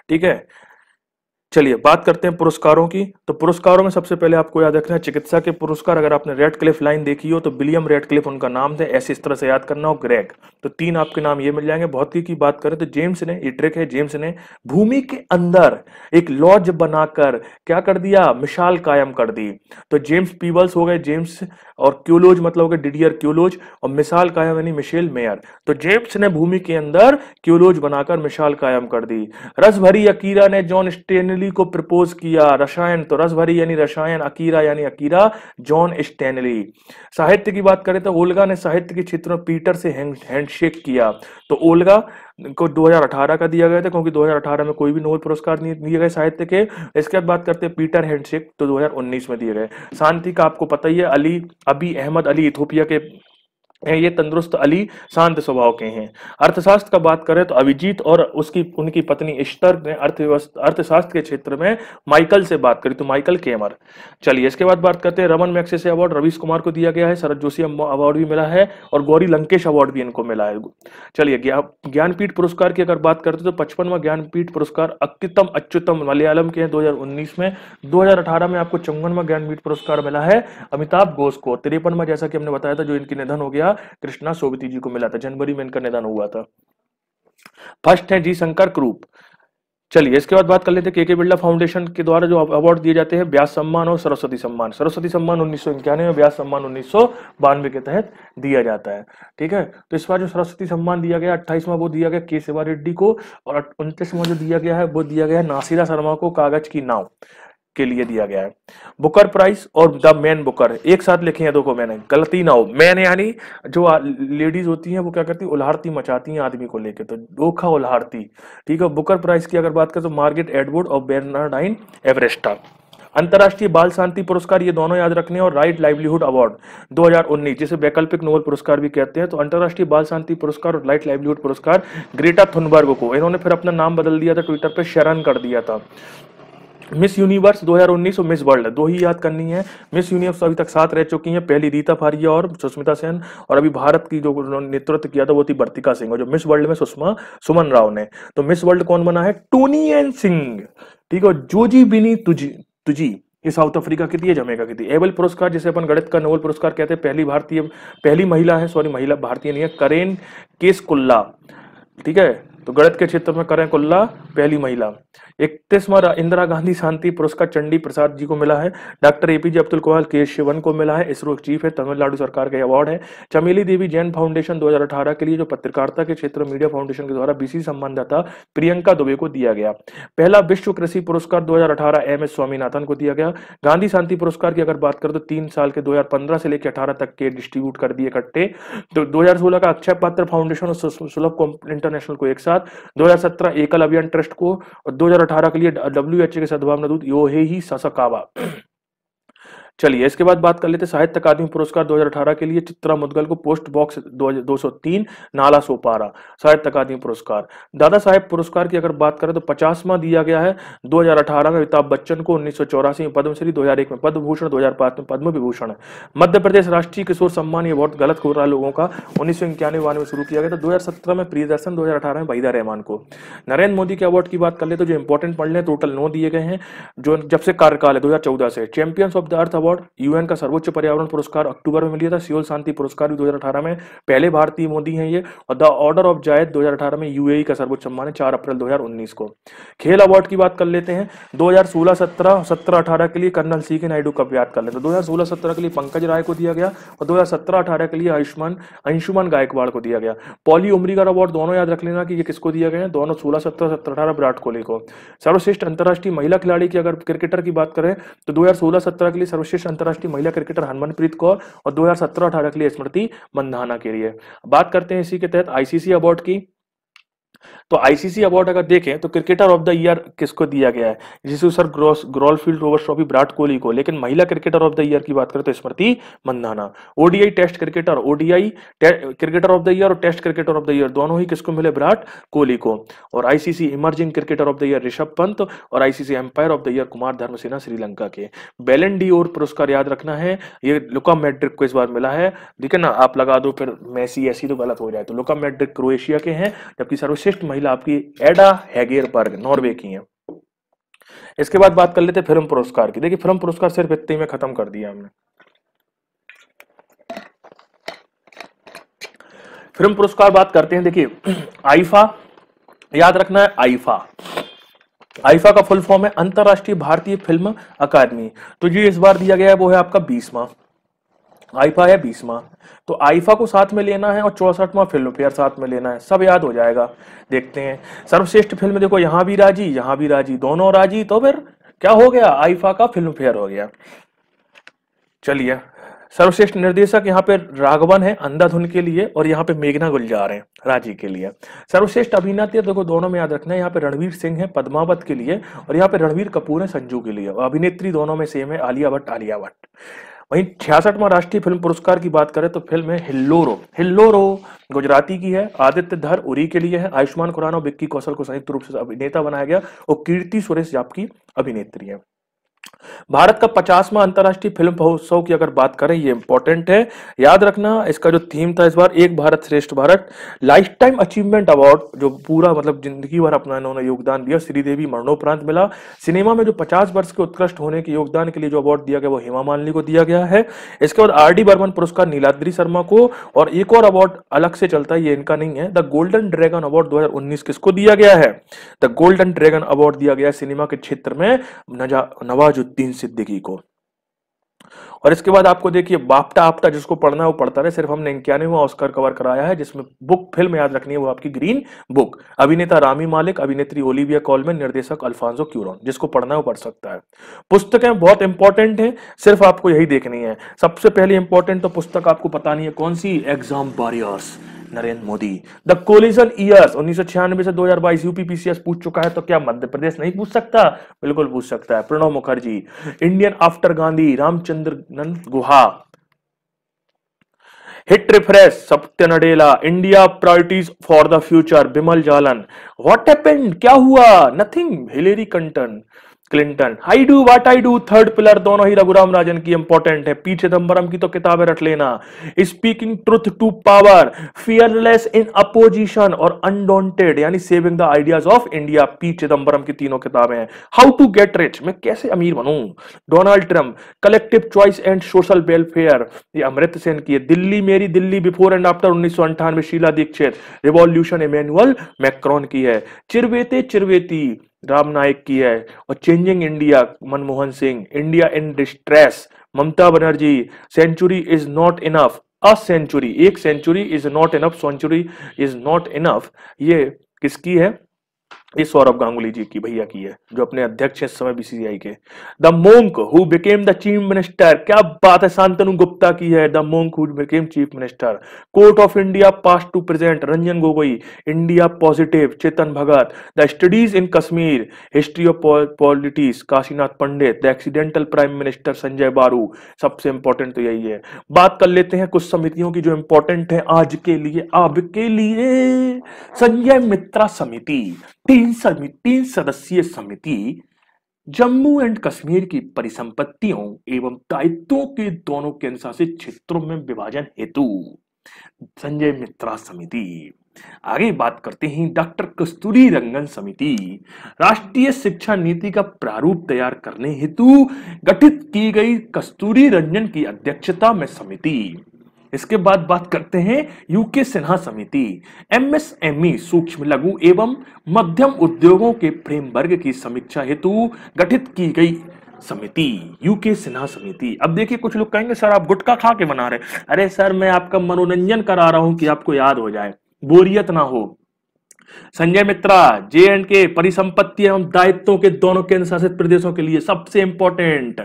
ठीक है चलिए बात करते हैं पुरस्कारों की तो पुरस्कारों में सबसे पहले आपको याद रखना है चिकित्सा के पुरस्कार अगर आपने रेड क्लिफ लाइन देखी हो तो विलियम रेड क्लिफ उनका नाम थे ऐसे इस तरह से याद करना हो ग्रेग तो तीन आपके नाम ये मिल जाएंगे भौतिकी की बात करें तो जेम्स ने इट्रिक है जेम्स ने भूमि के अंदर एक लॉज बनाकर क्या कर दिया मिशाल कायम कर दी तो जेम्स पीबल्स हो गए जेम्स और क्यूलोज मतलब हो गए डिडियर क्यूलोज और मिसाल कायम यानी मिशेल मेयर तो जेम्स ने भूमि के अंदर क्यूलोज बनाकर मिशाल कायम कर दी रस भरी अकीरा ने जॉन स्टेन स्टैनली को प्रपोज किया रसायन तो रसभरी यानी रसायन अकीरा यानी अकीरा जॉन स्टैनली साहित्य की बात करें तो ओल्गा ने साहित्य के क्षेत्र में पीटर से हैंडशेक किया तो ओल्गा को 2018 का दिया गया था क्योंकि 2018 में कोई भी नोबेल पुरस्कार नहीं दिए गए साहित्य के इसके बाद बात करते हैं पीटर हैंडशेक तो 2019 में दिए गए शांति का आपको पता ही है Ali Abiy Ahmed Ali Ethiopia के ये तंदुरुस्त अली शांत स्वभाव के हैं अर्थशास्त्र का बात करें तो अभिजीत और उसकी उनकी पत्नी इश्तर ने अर्थव्यवस्था अर्थशास्त्र के क्षेत्र में माइकल से बात करी तो माइकल केमर चलिए इसके बाद बात करते हैं Ramon Magsaysay award Ravish Kumar को दिया गया है शरद जोशी अवार्ड भी मिला है और गौरी लंकेश अवार्ड भी इनको मिला है चलिए ज्ञानपीठ पुरस्कार की अगर बात करते तो पचपनवा ज्ञानपीठ पुरस्कार अत्युतम अच्युतम मलयालम के हैं दो में दो में आपको चौवनवा ज्ञानपीठ पुरस्कार मिला है अमिताभ घोष को तिरपनवा जैसा कि हमने बताया था जो इनकी निधन हो गया था कृष्णा सोबती जी को मिला था जनवरी में इनका निधन हुआ था फर्स्ट है जी शंकर क्रूप चलिए इसके बाद बात कर लेते के के बिरला फाउंडेशन के द्वारा जो अवार्ड दिए जाते हैं व्यास सम्मान और सरस्वती सम्मान सरस्वती सम्मान उन्नीस सौ इक्यानवे और व्यास सम्मान उन्नीस सौ बानवे के तहत दिया जाता है ठीक है तो इस बार जो सरस्वती सम्मान दिया गया अट्ठाईसवां वो दिया गया के सेवा रेड्डी को और उनतीसवां जो दिया गया है वो दिया गया है नासिरा शर्मा को कागज की नाव के लिए दिया गया है बुकर प्राइस और द मैन बुकर एक साथ लिखे हैं देखो मैंने गलती ना हो मैन यानी जो लेडीज होती हैं वो क्या करती है मचाती हैं आदमी को लेके तो धोखा उलाहती ठीक है बुकर प्राइस की अगर बात करें तो मार्गेट एडवर्ड और बेनाडाइन एवरेस्टा अंतर्राष्ट्रीय बाल शांति पुरस्कार ये दोनों याद रखने और राइट लाइवलीहुड अवार्ड 2019 जिसे वैकल्पिक नोबल पुरस्कार भी कहते हैं तो अंतर्राष्ट्रीय बाल शांति पुरस्कार और राइट लाइवलीहुड पुरस्कार ग्रेटा थुनबर्ग को इन्होंने फिर अपना नाम बदल दिया था ट्विटर पर शरण कर दिया था मिस यूनिवर्स 2019 और मिस वर्ल्ड दो ही याद करनी है मिस यूनिवर्स अभी तक साथ रह चुकी हैं पहली रीता फारिया और सुष्मिता सेन और अभी भारत की जो नेतृत्व किया था वो थी बर्तिका सिंह और जो मिस वर्ल्ड में सुषमा सुमन राव ने तो मिस वर्ल्ड कौन बना है टोनी एंड सिंह ठीक है जोजी बिनी तुझी तुझी ये साउथ अफ्रीका की थी ये की थी एबल पुरस्कार जिसे अपन गणित का नोबल पुरस्कार कहते हैं पहली भारतीय पहली महिला है सॉरी महिला भारतीय नहीं है करेन केसकुल्ला ठीक है तो गणित के क्षेत्र में करें कुल्ला पहली महिला इकतीसवा इंदिरा गांधी शांति पुरस्कार चंडी प्रसाद जी को मिला है डॉक्टर एपीजे अब्दुल कुमार के शिवन को मिला है इसरो चीफ है तमिलनाडु सरकार का अवार्ड है चमेली देवी जैन फाउंडेशन 2018 के लिए जो पत्रकारिता के क्षेत्र मीडिया फाउंडेशन के द्वारा बीसी सम्मानदाता प्रियंका दुबे को दिया गया पहला विश्व कृषि पुरस्कार दो एम एस स्वामीनाथन को दिया गया गांधी शांति पुरस्कार की अगर बात करें तो तीन साल के दो से लेकर अठारह तक के डिस्ट्रीब्यूट कर दिए इकट्ठे तो दो का अक्षय पात्र फाउंडेशन और सुलभ इंटरनेशनल को एक साथ साथ 2017 एकल अभियान ट्रस्ट को और 2018 के लिए डब्ल्यू के सद्भावना दूत योहे ही ससकावा चलिए इसके बाद बात कर लेते हैं साहित्य अकादमी पुरस्कार 2018 के लिए चित्रा मुदगल को पोस्ट बॉक्स 203 नाला सोपारा साहित्य अकादमी पुरस्कार दादा साहेब पुरस्कार की अगर बात करें तो पचासवा दिया गया है 2018 में अमिताभ बच्चन को उन्नीस में पद्मश्री 2001 में पद्म भूषण दो में पद्म विभूषण मध्य प्रदेश राष्ट्रीय किशोर सम्मान ये बहुत गलत हो रहा है लोगों का उन्नीस सौ में शुरू किया गया था दो में प्रियदर्शन दो में वहीदा रहमान को नरेंद्र मोदी के अवार्ड की बात कर ले तो जो इंपॉर्टेंट पढ़ टोटल नौ दिए गए हैं जो जब से कार्यकाल है दो से champions of the earth award award UN का सर्वोच्च पर्यावरण पुरस्कार अक्टूबर में मिला था सियोल शांति पुरस्कार भी 2018 में पहले भारतीय मोदी हैं ये और द ऑर्डर ऑफ जायद 2018 में यूएई e का सर्वोच्च सम्मान है चार अप्रैल 2019 को खेल अवार्ड की बात कर लेते हैं 2016 17 17 18 के लिए कर्नल सी के नायडू कप याद कर लेते हैं 2016 17 के लिए पंकज राय को दिया गया और 2017 18 के लिए आयुष्मान अंशुमान गायकवाड़ को दिया गया पॉली उमरीगर अवार्ड दोनों याद रख लेना कि ये किसको दिया गया है दोनों सोलह सत्रह सत्रह अठारह विराट कोहली को सर्वश्रेष्ठ अंतर्राष्ट्रीय महिला खिलाड़ी की अगर क्रिकेटर की बात करें तो दो हजार के लिए सर्वश्रेष्ठ विशेष अंतर्राष्ट्रीय महिला क्रिकेटर हनमनप्रीत कौर और दो हजार के लिए स्मृति मंधाना के लिए बात करते हैं इसी के तहत आईसीसी अवार्ड की तो आईसीसी अवार्ड अगर देखें तो क्रिकेटर ऑफ द ईयर किसको दिया गया है जिसे सर ग्रॉस ग्रॉलफील्ड रोवर ट्रॉफी विराट कोहली को लेकिन महिला क्रिकेटर ऑफ द ईयर की बात करें तो Smriti Mandhana ODI test cricketer ODI cricketer of the year और test cricketer of the year दोनों ही किसको मिले विराट कोहली को और ICC emerging cricketer of the year Rishabh Pant और ICC umpire of the year Kumar Dharmasena Sri Lanka के बेलन डी ओर पुरस्कार याद रखना है ये लुका मेड्रिक को इस बार मिला है ठीक है ना आप लगा दो फिर मैसी ऐसी तो गलत हो जाए तो लुका मेड्रिक क्रोएशिया के हैं जबकि सर्वश्रेष्ठ सर्वश्रेष्ठ महिला आपकी एडा हैगेरबर्ग नॉर्वे की है इसके बाद बात कर लेते हैं फिल्म पुरस्कार की देखिए फिल्म पुरस्कार सिर्फ इतने में खत्म कर दिया हमने फिल्म पुरस्कार बात करते हैं देखिए आईफा याद रखना है आईफा आईफा का फुल फॉर्म है अंतरराष्ट्रीय भारतीय फिल्म अकादमी तो जो इस बार दिया गया है वो है आपका बीसवा आइफा है बीसवा तो आइफा को साथ में लेना है और चौसठवा फिल्म फेयर साथ में लेना है सब याद हो जाएगा देखते हैं सर्वश्रेष्ठ फिल्म देखो यहाँ भी राजी यहाँ भी राजी दोनों राजी तो फिर क्या हो गया आइफा का फिल्म फेयर हो गया चलिए सर्वश्रेष्ठ निर्देशक यहाँ पे राघवन है अंधाधुन के लिए और यहाँ पे मेघना गुलजार हैं राजी के लिए सर्वश्रेष्ठ अभिनेता देखो दोनों में याद रखना है यहाँ पे रणवीर सिंह है पद्मावत के लिए और यहाँ पे रणवीर कपूर है संजू के लिए अभिनेत्री दोनों में सेम है आलिया भट्ट आलिया भट्ट वहीं छियासठवां राष्ट्रीय फिल्म पुरस्कार की बात करें तो फिल्म है हिल्लोरो हिल्लोरो गुजराती की है आदित्य धर उरी के लिए है आयुष्मान खुराना और विक्की कौशल को संयुक्त रूप से अभिनेता बनाया गया और कीर्ति सुरेश जाप की अभिनेत्री है भारत का पचासवा अंतर्राष्ट्रीय फिल्म महोत्सव की अगर बात करें ये इंपॉर्टेंट है याद रखना इसका जो थीम था इस बार एक भारत श्रेष्ठ Bharat life time achievement award जो पूरा मतलब जिंदगी भर अपना इन्होंने योगदान दिया श्रीदेवी मरणोपरांत मिला सिनेमा में जो पचास वर्ष के उत्कृष्ट होने के योगदान के लिए जो अवार्ड दिया गया वो हेमा मालिनी को दिया गया है इसके बाद आर डी बर्मन पुरस्कार नीलाद्री शर्मा को और एक और अवार्ड अलग से चलता है ये इनका नहीं है द गोल्डन ड्रैगन अवार्ड दो किसको दिया गया है द गोल्डन ड्रैगन अवार्ड दिया गया सिनेमा के क्षेत्र में नवाज ताजुद्दीन सिद्दीकी को और इसके बाद आपको देखिए बापटा आपटा जिसको पढ़ना है वो पढ़ता रहे सिर्फ हमने इक्यानवे ऑस्कर कवर कराया है जिसमें बुक फिल्म याद रखनी है वो आपकी ग्रीन बुक अभिनेता रामी मालिक अभिनेत्री ओलिविया कॉलमेन निर्देशक अल्फांजो क्यूरोन जिसको पढ़ना है वो पढ़ सकता है पुस्तकें बहुत इंपॉर्टेंट है सिर्फ आपको यही देखनी है सबसे पहले इंपॉर्टेंट तो पुस्तक आपको पता नहीं है कौन सी exam warriors Narendra Modi the coalition years उन्नीस से 2022 यूपी पीसीएस पूछ चुका है तो क्या मध्य प्रदेश नहीं पूछ सकता बिल्कुल पूछ सकता है Pranab Mukherjee Indian after Gandhi Ramachandra Guha hit refresh Satya Nadella India priorities for the future Bimal Jalan what happened क्या हुआ nothing Hillary Clinton Clinton I do what I do third pillar दोनों ही रघुराम राजन की इंपॉर्टेंट है पी चिदम्बरम की तो किताबें रट लेना speaking truth to power fearless in opposition और अनडोंटेड यानी saving the ideas of India P Chidambaram की तीनों किताबें हैं हाउ टू गेट रिच मैं कैसे अमीर बनू Donald Trump collective choice and social welfare ये अमृत सेन की है दिल्ली मेरी दिल्ली बिफोर एंड आफ्टर उन्नीस सौ अंठानवे Sheila Dikshit revolution Emmanuel Macron की है चिरवेते चिरवेती राम नायक की है और changing India Manmohan Singh India in distress Mamata Banerjee century is not enough a century एक century is not enough century is not enough ये किसकी है ये सौरभ गांगुली जी की भैया की है जो अपने अध्यक्ष हैं समय बीसीसीआई के the monk who became the chief minister क्या बात है शांतनु गुप्ता की है the monk who became chief minister court of India past to present Ranjan Gogoi India positive Chetan Bhagat the studies in Kashmir history of politics Kashinath Pandit the accidental prime minister Sanjaya Baru सबसे important तो यही है बात कर लेते हैं कुछ समितियों की जो इंपॉर्टेंट है आज के लिए के लिए संजय मित्रा समिति तीन समिति तीन सदस्यीय समिति जम्मू एंड कश्मीर की परिसंपत्तियों एवं दायित्वों के दोनों केंद्रशासित क्षेत्रों में विभाजन हेतु संजय मित्रा समिति आगे बात करते हैं डॉक्टर कस्तूरी रंगन समिति राष्ट्रीय शिक्षा नीति का प्रारूप तैयार करने हेतु गठित की गई कस्तूरी रंजन की अध्यक्षता में समिति इसके बाद बात करते हैं यूके सिन्हा समिति एमएसएमई e सूक्ष्म लघु एवं मध्यम उद्योगों के वर्ग की समीक्षा हेतु गठित की गई समिति यूके सिन्हा समिति अब देखिए कुछ लोग कहेंगे सर आप गुटखा खा के बना रहे अरे सर मैं आपका मनोरंजन करा रहा हूं कि आपको याद हो जाए बोरियत ना हो संजय मित्रा जे एंड के परिसंपत्ति एवं दायित्वों के दोनों केंद्र शासित प्रदेशों के लिए सबसे important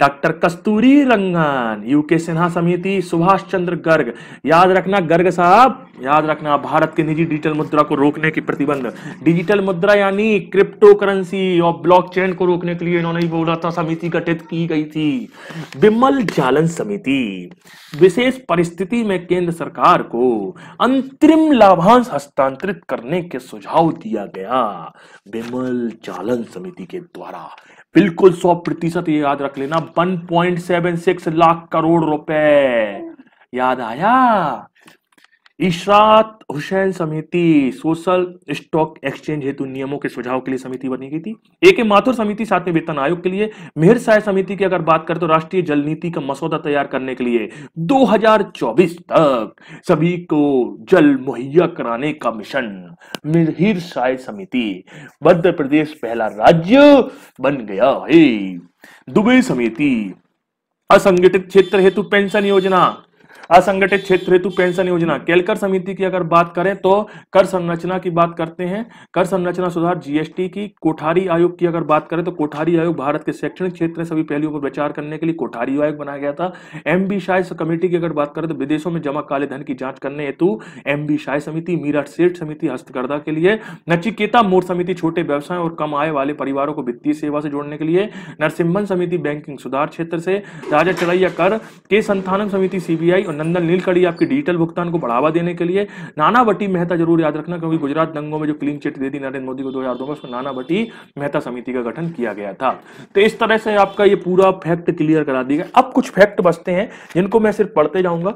doctor Kasturirangan U K Sinha समिति सुभाष चंद्र गर्ग याद रखना गर्ग साहब याद रखना भारत के निजी डिजिटल मुद्रा को रोकने की प्रतिबंध डिजिटल मुद्रा यानी क्रिप्टो करेंसी और ब्लॉकचेन को रोकने के लिए इन्होंने बोला था समिति गठित की गई थी विमल जालन समिति विशेष परिस्थिति में केंद्र सरकार को अंतरिम लाभांश हस्तांतरित करने के सुझाव दिया गया विमल जालन समिति के द्वारा बिल्कुल सौ प्रतिशत ये याद रख लेना 1.76 लाख करोड़ रुपए याद आया इशरात हुसैन समिति सोशल स्टॉक एक्सचेंज हेतु नियमों के सुझाव के लिए समिति बनी गई थी ए के माथुर समिति साथ में वेतन आयोग के लिए मेहर साय समिति की अगर बात करें तो राष्ट्रीय जल नीति का मसौदा तैयार करने के लिए 2024 तक सभी को जल मुहैया कराने का मिशन मिहिर साय समिति मध्य प्रदेश पहला राज्य बन गया है दुबई समिति असंगठित क्षेत्र हेतु पेंशन योजना असंगठित क्षेत्र हेतु पेंशन योजना केलकर समिति की अगर बात करें तो कर संरचना की बात करते हैं कर संरचना सुधार जीएसटी की कोठारी आयोग की अगर बात करें तो कोठारी आयोग भारत के शैक्षणिक क्षेत्र में सभी पहलुओं पर विचार करने के लिए कोठारी आयोग बनाया गया था एम बी शाह कमेटी की अगर बात करें तो विदेशों में जमा काले धन की जांच करने हेतु एम बी शाह समिति मीरठ सेठ समिति हस्तकर्धा के लिए नचिकेता मोर समिति छोटे व्यवसाय और कम आय वाले परिवारों को वित्तीय सेवा से जोड़ने के लिए नरसिम्हन समिति बैंकिंग सुधार क्षेत्र से राजा चरैया कर के संथानम समिति सीबीआई और नंदन नीलकड़ी आपके डिजिटल भुगतान को बढ़ावा देने के लिए नाना भट्टी मेहता जरूर याद रखना क्योंकि गुजरात दंगों में जो क्लीन चिट दे दी नरेंद्र मोदी को दो हजार दो में उसमें नाना भट्टी मेहता समिति का गठन किया गया था तो इस तरह से आपका ये पूरा फैक्ट क्लियर करा दिया अब कुछ फैक्ट बचते हैं जिनको मैं सिर्फ पढ़ते जाऊंगा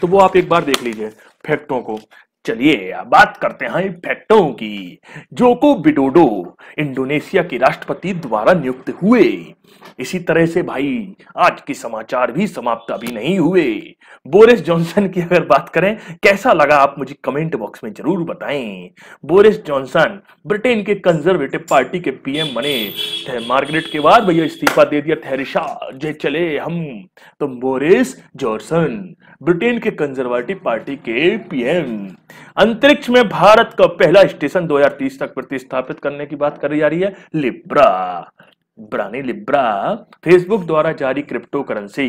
तो वो आप एक बार देख लीजिए फैक्टों को चलिए बात करते हैं फैक्टों की जोको बिडोडो इंडोनेशिया के राष्ट्रपति द्वारा नियुक्त हुए इसी तरह से भाई आज के समाचार भी समाप्त अभी नहीं हुए बोरिस जॉनसन की अगर बात करें कैसा लगा आप मुझे कमेंट बॉक्स में जरूर बताएं बोरिस जॉनसन ब्रिटेन के कंजर्वेटिव पार्टी के पीएम बने मार्गरेट के बाद भैया इस्तीफा दे दिया थेरिशा जे चले हम तो बोरिस जॉनसन ब्रिटेन के कंजर्वेटिव पार्टी के पीएम अंतरिक्ष में भारत का पहला स्टेशन 2030 तक प्रतिस्थापित करने की बात करी जा रही है लिब्रा ब्रानी लिब्रा फेसबुक द्वारा जारी क्रिप्टो करेंसी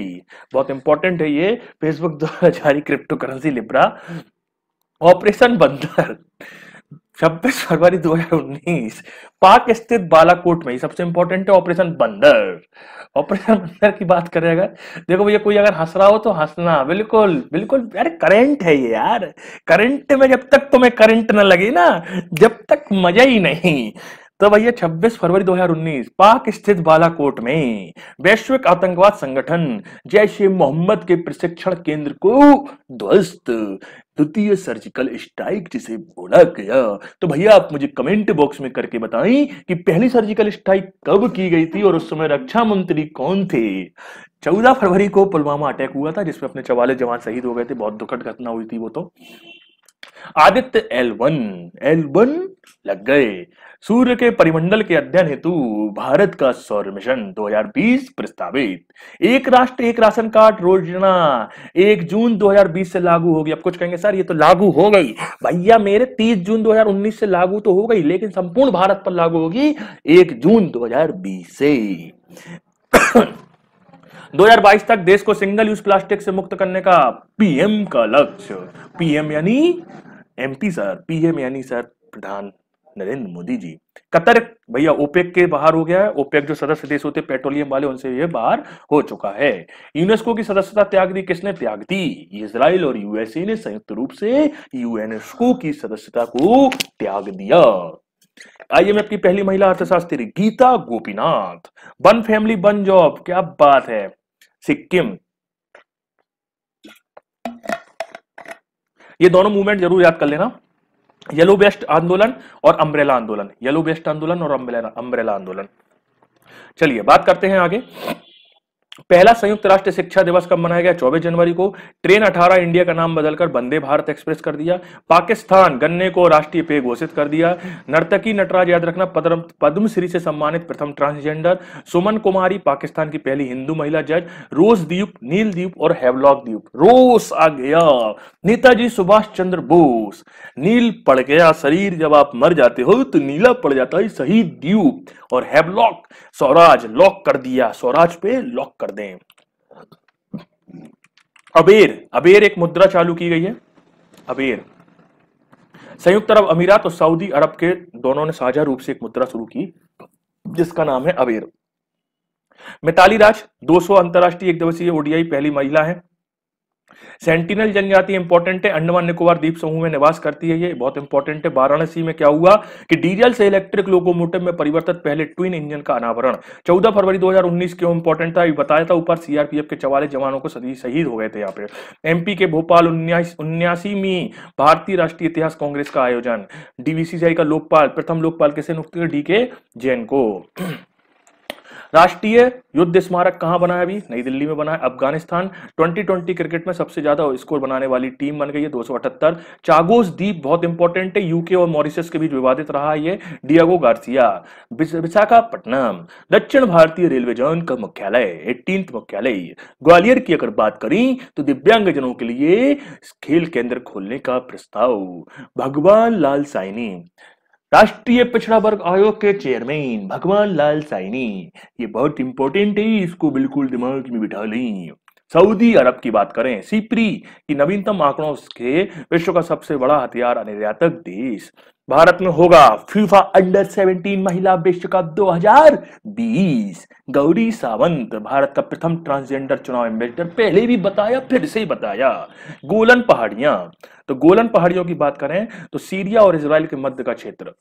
बहुत इंपॉर्टेंट है ये फेसबुक द्वारा जारी क्रिप्टो करेंसी लिब्रा ऑपरेशन बंदर छब्बीस फरवरी 2019 पाक स्थित बालाकोट में सबसे इंपॉर्टेंट है ऑपरेशन बंदर ऑपरेशन बंदर की बात करें अगर देखो भैया कोई अगर हंस रहा हो तो हंसना बिल्कुल बिल्कुल यार करंट है ये यार करंट में जब तक तुम्हें करंट ना लगे ना जब तक मजा ही नहीं तो भैया 26 फरवरी 2019 पाक स्थित बालाकोट में वैश्विक आतंकवाद संगठन जैश ए मोहम्मद के प्रशिक्षण केंद्र को ध्वस्त द्वितीय सर्जिकल स्ट्राइक जिसे बोला गया तो भैया आप मुझे कमेंट बॉक्स में करके बताएं कि पहली सर्जिकल स्ट्राइक कब की गई थी और उस समय रक्षा मंत्री कौन थे चौदह फरवरी को पुलवामा अटैक हुआ था जिसमें अपने चवाले जवान शहीद हो गए थे बहुत दुखद घटना हुई थी वो तो Aditya L one L one लग गए सूर्य के परिमंडल के अध्ययन हेतु भारत का सौर मिशन 2020 प्रस्तावित एक राष्ट्र एक राशन कार्ड योजना एक जून 2020 से लागू होगी अब कुछ कहेंगे सर ये तो लागू हो गई भैया मेरे 30 जून 2019 से लागू तो हो गई लेकिन संपूर्ण भारत पर लागू होगी एक जून 2020 से 2022 तक देश को सिंगल यूज प्लास्टिक से मुक्त करने का पीएम का लक्ष्य पीएम यानी एमपी सर पीएम यानी सर प्रधान नरेंद्र मोदी जी कतर भैया ओपेक के बाहर हो गया है ओपेक जो सदस्य देश होते पेट्रोलियम वाले उनसे ये बाहर हो चुका है यूनेस्को की सदस्यता त्याग दी किसने त्याग दी इसराइल और यूएसए ने संयुक्त रूप से यूएनएसको की सदस्यता को त्याग दिया आइए मैं अपनी पहली महिला अर्थशास्त्री Gita Gopinath one family one job क्या बात है सिक्किम ये दोनों मूवमेंट जरूर याद कर लेना येलो बेस्ट आंदोलन और अम्ब्रेला आंदोलन येलो बेस्ट आंदोलन और अम्ब्रेला आंदोलन चलिए बात करते हैं आगे पहला संयुक्त राष्ट्र शिक्षा दिवस कब मनाया गया 24 जनवरी को ट्रेन 18 इंडिया का नाम बदलकर वंदे भारत एक्सप्रेस कर दिया पाकिस्तान गन्ने को राष्ट्रीय पेय घोषित कर दिया नर्तकी नटराज याद रखना पद्मश्री से सम्मानित प्रथम ट्रांसजेंडर सुमन कुमारी पाकिस्तान की पहली हिंदू महिला जज रोज द्वीप नील द्वीप और हेवलॉक द्वीप रोस आ गया नेताजी सुभाष चंद्र बोस नील पड़ गया शरीर जब आप मर जाते हो तो नीला पड़ जाता है शहीद द्वीप और हेवलॉक स्वराज लॉक कर दिया स्वराज पे लॉक कर कर दें अबेर अबेर एक मुद्रा चालू की गई है अबेर संयुक्त अरब अमीरात और सऊदी अरब के दोनों ने साझा रूप से एक मुद्रा शुरू की जिसका नाम है अबेर मिताली राज 200 अंतरराष्ट्रीय एक दिवसीय ओडीआई पहली महिला है सेंटिनल जनजाति इंपॉर्टेंट है अंडमान निकोबार द्वीप समूह में निवास करती है ये बहुत इंपॉर्टेंट है वाराणसी में क्या हुआ कि डीजल से इलेक्ट्रिक लोकोमोटिव में परिवर्तित पहले ट्विन इंजन का अनावरण चौदह फरवरी 2019 क्यों इंपॉर्टेंट था बताया था ऊपर सीआरपीएफ के चवालीस जवानों को शहीद हो गए थे यहाँ पे एमपी के भोपाल उन्यासीवीं भारतीय राष्ट्रीय इतिहास कांग्रेस का आयोजन डीवीसीसीआई का लोकपाल प्रथम लोकपाल किसे नुकते डी के जैन को राष्ट्रीय युद्ध स्मारक कहां बना है अभी नई दिल्ली में बना है अफगानिस्तान 2020 क्रिकेट में सबसे ज्यादा स्कोर बनाने वाली टीम बन गई है दो चागोस द्वीप बहुत इंपॉर्टेंट है यूके और मॉरिशस के बीच विवादित रहा है ये डियागो गार्सिया विशाखापट्टनम दक्षिण भारतीय रेलवे जोन का मुख्यालय एटीन मुख्यालय ग्वालियर की अगर बात करें तो दिव्यांगजनों के लिए खेल केंद्र खोलने का प्रस्ताव भगवान लाल साइनी राष्ट्रीय पिछड़ा वर्ग आयोग के चेयरमैन भगवान लाल साइनी ये बहुत इंपॉर्टेंट है इसको बिल्कुल दिमाग में बिठा लें सऊदी अरब की बात करें सीपरी की नवीनतम आंकड़ों के विश्व का सबसे बड़ा हथियार निर्यातक देश भारत में होगा फीफा अंडर 17 महिला विश्व कप 2020 गौरी सावंत भारत का प्रथम ट्रांसजेंडर चुनाव एम्बेसडर पहले भी बताया फिर से बताया गोलन पहाड़ियां तो गोलन पहाड़ियों की बात करें तो सीरिया और इसराइल के मध्य का क्षेत्र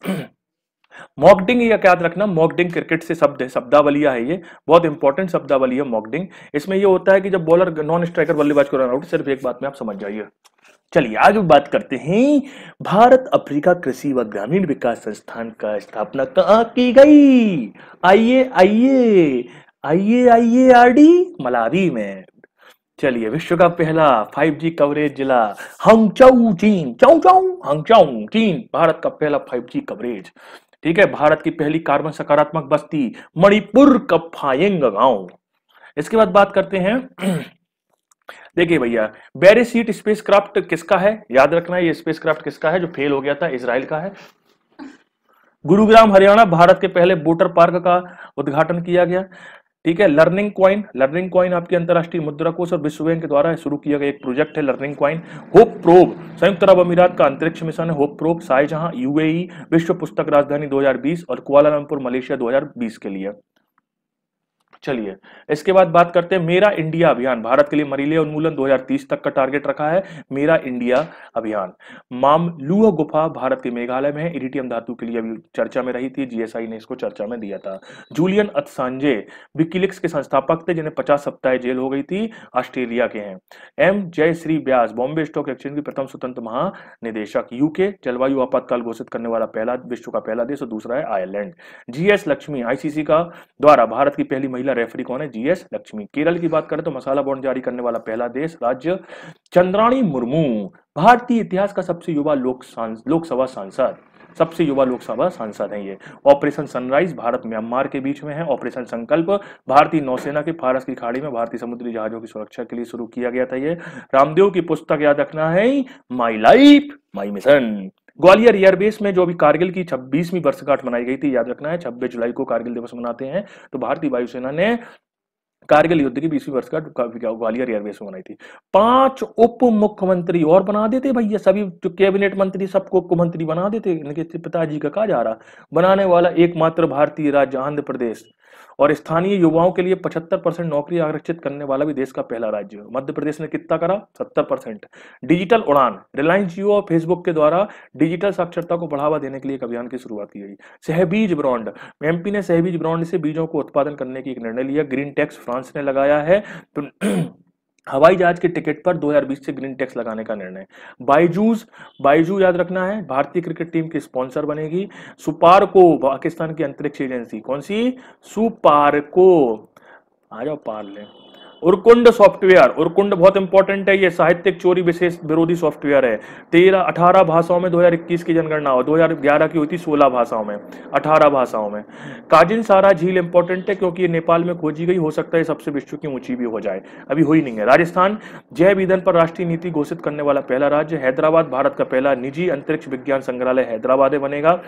मॉकडिंग यह याद रखना मॉकडिंग क्रिकेट से शब्द है शब्दावलिया है ये बहुत इंपॉर्टेंट शब्दावली है मॉकडिंग इसमें ये होता है कि जब बॉलर नॉन स्ट्राइकर बल्लेबाज को रन आउट सिर्फ एक बात में आप समझ जाइए चलिए आज हम बात करते हैं भारत अफ्रीका कृषि व ग्रामीण विकास संस्थान का स्थापना कहा की गई आइए आइए आइए आइए आरडी मलावी में चलिए विश्व का पहला 5G कवरेज जिला हंगचाऊ चीन चाऊ चाऊ हंगचाऊ चीन भारत का पहला 5G कवरेज ठीक है भारत की पहली कार्बन सकारात्मक बस्ती मणिपुर कफायंग गांव इसके बाद बात करते हैं <clears throat> देखिए भैया बैरिसीट सीट स्पेस क्राफ्ट किसका है याद रखना है ये स्पेस क्राफ्ट किसका है जो फेल हो गया था इसराइल का है गुरुग्राम हरियाणा भारत के पहले बोटर पार्क का उद्घाटन किया गया ठीक है लर्निंग क्वाइन लर्निंग क्वाइन आपके अंतर्राष्ट्रीय मुद्रा कोष और विश्व बैंक के द्वारा शुरू किया गया एक प्रोजेक्ट है लर्निंग क्वाइन होप प्रोब संयुक्त अरब अमीरात का अंतरिक्ष मिशन है hope probe Shah Jahan UAE e, विश्व पुस्तक राजधानी 2020 और कुआलालंपुर मलेशिया 2020 के लिए चलिए इसके बाद बात करते हैं मेरा इंडिया अभियान भारत के लिए मरीलिया उन्मूलन 2030 तक का टारगेट रखा है मेरा इंडिया अभियान मामलूह गुफा भारत के मेघालय में इरिटियम धातु के लिए अभी चर्चा में रही थी जीएसआई ने इसको चर्चा में दिया था जूलियन अतसांजे विकिलिक्स के संस्थापक थे जिन्हें पचास सप्ताह जेल हो गई थी ऑस्ट्रेलिया के हैं M Jayashree Vyas Bombay stock exchange के प्रथम स्वतंत्र महानिदेशक यूके जलवायु आपातकाल घोषित करने वाला पहला विश्व का पहला देश और दूसरा है आयरलैंड जीएस लक्ष्मी आईसीसी का द्वारा भारत की पहली महिला महिला रेफरी कौन है जीएस लक्ष्मी केरल की बात करें तो मसाला बॉन्ड जारी करने वाला पहला देश राज्य चंद्राणी मुर्मू भारतीय इतिहास का सबसे युवा लोकसभा सांसद सबसे युवा लोकसभा सांसद हैं ये ऑपरेशन सनराइज भारत म्यांमार के बीच में है ऑपरेशन संकल्प भारतीय नौसेना के फारस की खाड़ी में भारतीय समुद्री जहाजों की सुरक्षा के लिए शुरू किया गया था ये रामदेव की पुस्तक याद रखना है my life my mission Gwalior airbase में जो अभी कारगिल की छब्बीसवीं वर्षगांठ मनाई गई थी याद रखना है छब्बीस जुलाई को कारगिल दिवस मनाते हैं तो भारतीय वायुसेना ने कारगिल युद्ध की बीसवीं वर्षगांठ ग्वालियर एयरबेस में मनाई थी पांच उप मुख्यमंत्री और बना देते भैया सभी जो कैबिनेट मंत्री सबको उप मंत्री बना देते इनके पिताजी का कहा जा रहा बनाने वाला एकमात्र भारतीय राज्य आंध्र प्रदेश और स्थानीय युवाओं के लिए 75 परसेंट नौकरी आरक्षित करने वाला भी देश का पहला राज्य है मध्य प्रदेश ने कितना करा 70 परसेंट डिजिटल उड़ान रिलायंस जियो और फेसबुक के द्वारा डिजिटल साक्षरता को बढ़ावा देने के लिए एक अभियान की शुरुआत की गई सहबीज ब्रांड एमपी ने सहबीज ब्रांड से बीजों को उत्पादन करने की एक निर्णय लिया ग्रीन टैक्स फ्रांस ने लगाया है तो हवाई जहाज के टिकट पर 2020 से ग्रीन टैक्स लगाने का निर्णय बाइजूज बाइजू याद रखना है भारतीय क्रिकेट टीम की स्पॉन्सर बनेगी सुपार को पाकिस्तान की अंतरिक्ष एजेंसी कौन सी सुपार को आ जाओ पार ले उर्कुंड सॉफ्टवेयर उर्कुंड बहुत इंपॉर्टेंट है ये साहित्यिक चोरी विशेष विरोधी सॉफ्टवेयर है तेरह अठारह भाषाओं में 2021 की जनगणना हो 2011 की हुई थी 16 भाषाओं में अठारह भाषाओं में काजिन सारा झील इंपॉर्टेंट है क्योंकि ये नेपाल में खोजी गई हो सकता है सबसे विश्व की ऊंची भी हो जाए अभी हुई नहीं है राजस्थान जैव ईंधन पर राष्ट्रीय नीति घोषित करने वाला पहला राज्य हैदराबाद भारत का पहला निजी अंतरिक्ष विज्ञान संग्रहालय हैदराबाद में बनेगा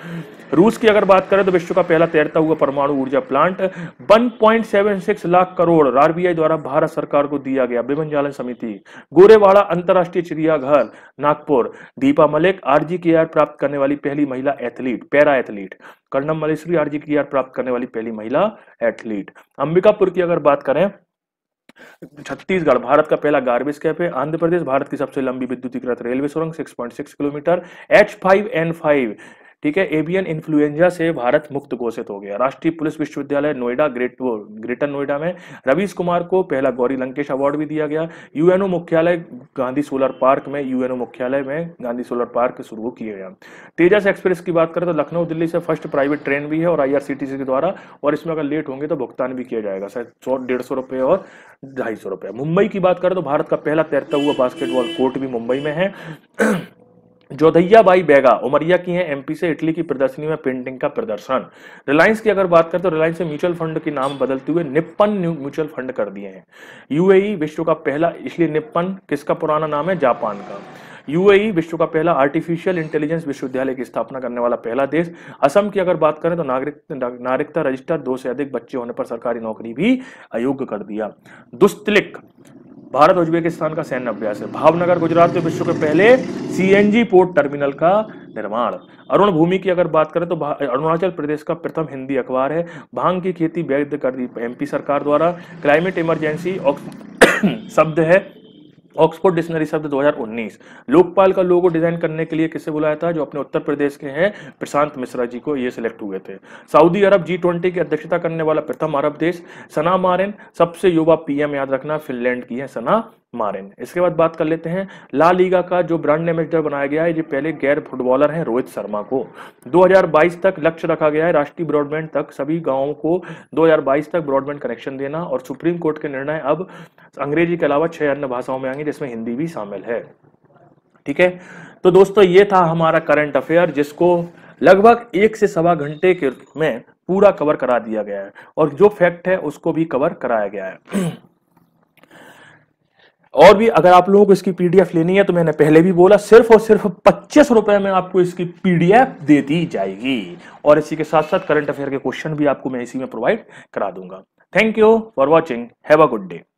रूस की अगर बात करें तो विश्व का पहला तैरता हुआ परमाणु ऊर्जा plant one lakh crore RBI द्वारा भारत भारत सरकार को दिया गया विभंजालन समिति गोरेवाड़ा अंतर्राष्ट्रीय चिड़ियाघर Nagpur Deepa Malik R G K R प्राप्त करने वाली पहली महिला athlete para athlete Karnam Malleswari R G K R प्राप्त करने वाली पहली महिला एथलीट अंबिकापुर की अगर बात करें छत्तीसगढ़ भारत का पहला गार्बेज कैप है आंध्र प्रदेश भारत की सबसे लंबी विद्युतीकृत रेलवे सुरंग 6.6 kilometre H five N five ठीक है एवियन इन्फ्लुएंजा से भारत मुक्त घोषित हो गया राष्ट्रीय पुलिस विश्वविद्यालय नोएडा ग्रेट ग्रेटर नोएडा में रवीश कुमार को पहला गौरी लंकेश अवार्ड भी दिया गया यूएनओ मुख्यालय गांधी सोलर पार्क में यूएनओ मुख्यालय में गांधी सोलर पार्क शुरू किया गया तेजस एक्सप्रेस की बात करें तो लखनऊ दिल्ली से फर्स्ट प्राइवेट ट्रेन भी है और आई के द्वारा और इसमें अगर लेट होंगे तो भुगतान भी किया जाएगा शायद सौ डेढ़ सौ रुपये और ढाई सौ रुपये मुंबई की बात करें तो भारत का पहला तैरता हुआ बास्केटबॉल कोर्ट भी मुंबई में है जोधैया बाई बेगा उमरिया की हैं एमपी से इटली की प्रदर्शनी में पेंटिंग का प्रदर्शन रिलायंस की अगर बात करें तो रिलायंस से म्यूचुअल फंड के नाम बदलते हुए निप्पन म्यूचुअल फंड कर दिए हैं यूएई विश्व का पहला इसलिए निप्पन किसका पुराना नाम है जापान का यूएई विश्व का पहला आर्टिफिशियल इंटेलिजेंस विश्वविद्यालय की स्थापना करने वाला पहला देश असम की अगर बात करें तो नागरिक नागरिकता रजिस्टर दो से अधिक बच्चे होने पर सरकारी नौकरी भी अयोग्य कर दिया दुस्तलिक भारत उज्बेकिस्तान का सैन्य अभ्यास है भावनगर गुजरात में विश्व के पहले सीएनजी पोर्ट टर्मिनल का निर्माण अरुण भूमि की अगर बात करें तो अरुणाचल प्रदेश का प्रथम हिंदी अखबार है भांग की खेती वैध कर दी एमपी सरकार द्वारा क्लाइमेट इमरजेंसी <coughs> शब्द है ऑक्सफोर्ड डिक्शनरी शब्द 2019 लोकपाल का लोगो डिजाइन करने के लिए किसे बुलाया था जो अपने उत्तर प्रदेश के हैं प्रशांत मिश्रा जी को ये सिलेक्ट हुए थे सऊदी अरब जी ट्वेंटी की अध्यक्षता करने वाला प्रथम अरब देश सना मारेन सबसे युवा पीएम याद रखना फिनलैंड की है सना मारिन इसके बाद बात कर लेते हैं ला लीगा का जो ब्रांड एम्बेसडर बनाया गया है ये पहले गैर फुटबॉलर हैं रोहित शर्मा को 2022 तक लक्ष्य रखा गया है राष्ट्रीय ब्रॉडबैंड तक सभी गांवों को 2022 तक ब्रॉडबैंड कनेक्शन देना और सुप्रीम कोर्ट के निर्णय अब अंग्रेजी के अलावा छह अन्य भाषाओं में आएंगे जिसमें हिंदी भी शामिल है ठीक है तो दोस्तों ये था हमारा करंट अफेयर जिसको लगभग एक से सवा घंटे के में पूरा कवर करा दिया गया है और जो फैक्ट है उसको भी कवर कराया गया है और भी अगर आप लोगों को इसकी पीडीएफ लेनी है तो मैंने पहले भी बोला सिर्फ और सिर्फ पच्चीस रुपए में आपको इसकी पीडीएफ दे दी जाएगी और इसी के साथ साथ करंट अफेयर के क्वेश्चन भी आपको मैं इसी में प्रोवाइड करा दूंगा thank you for watching have a good day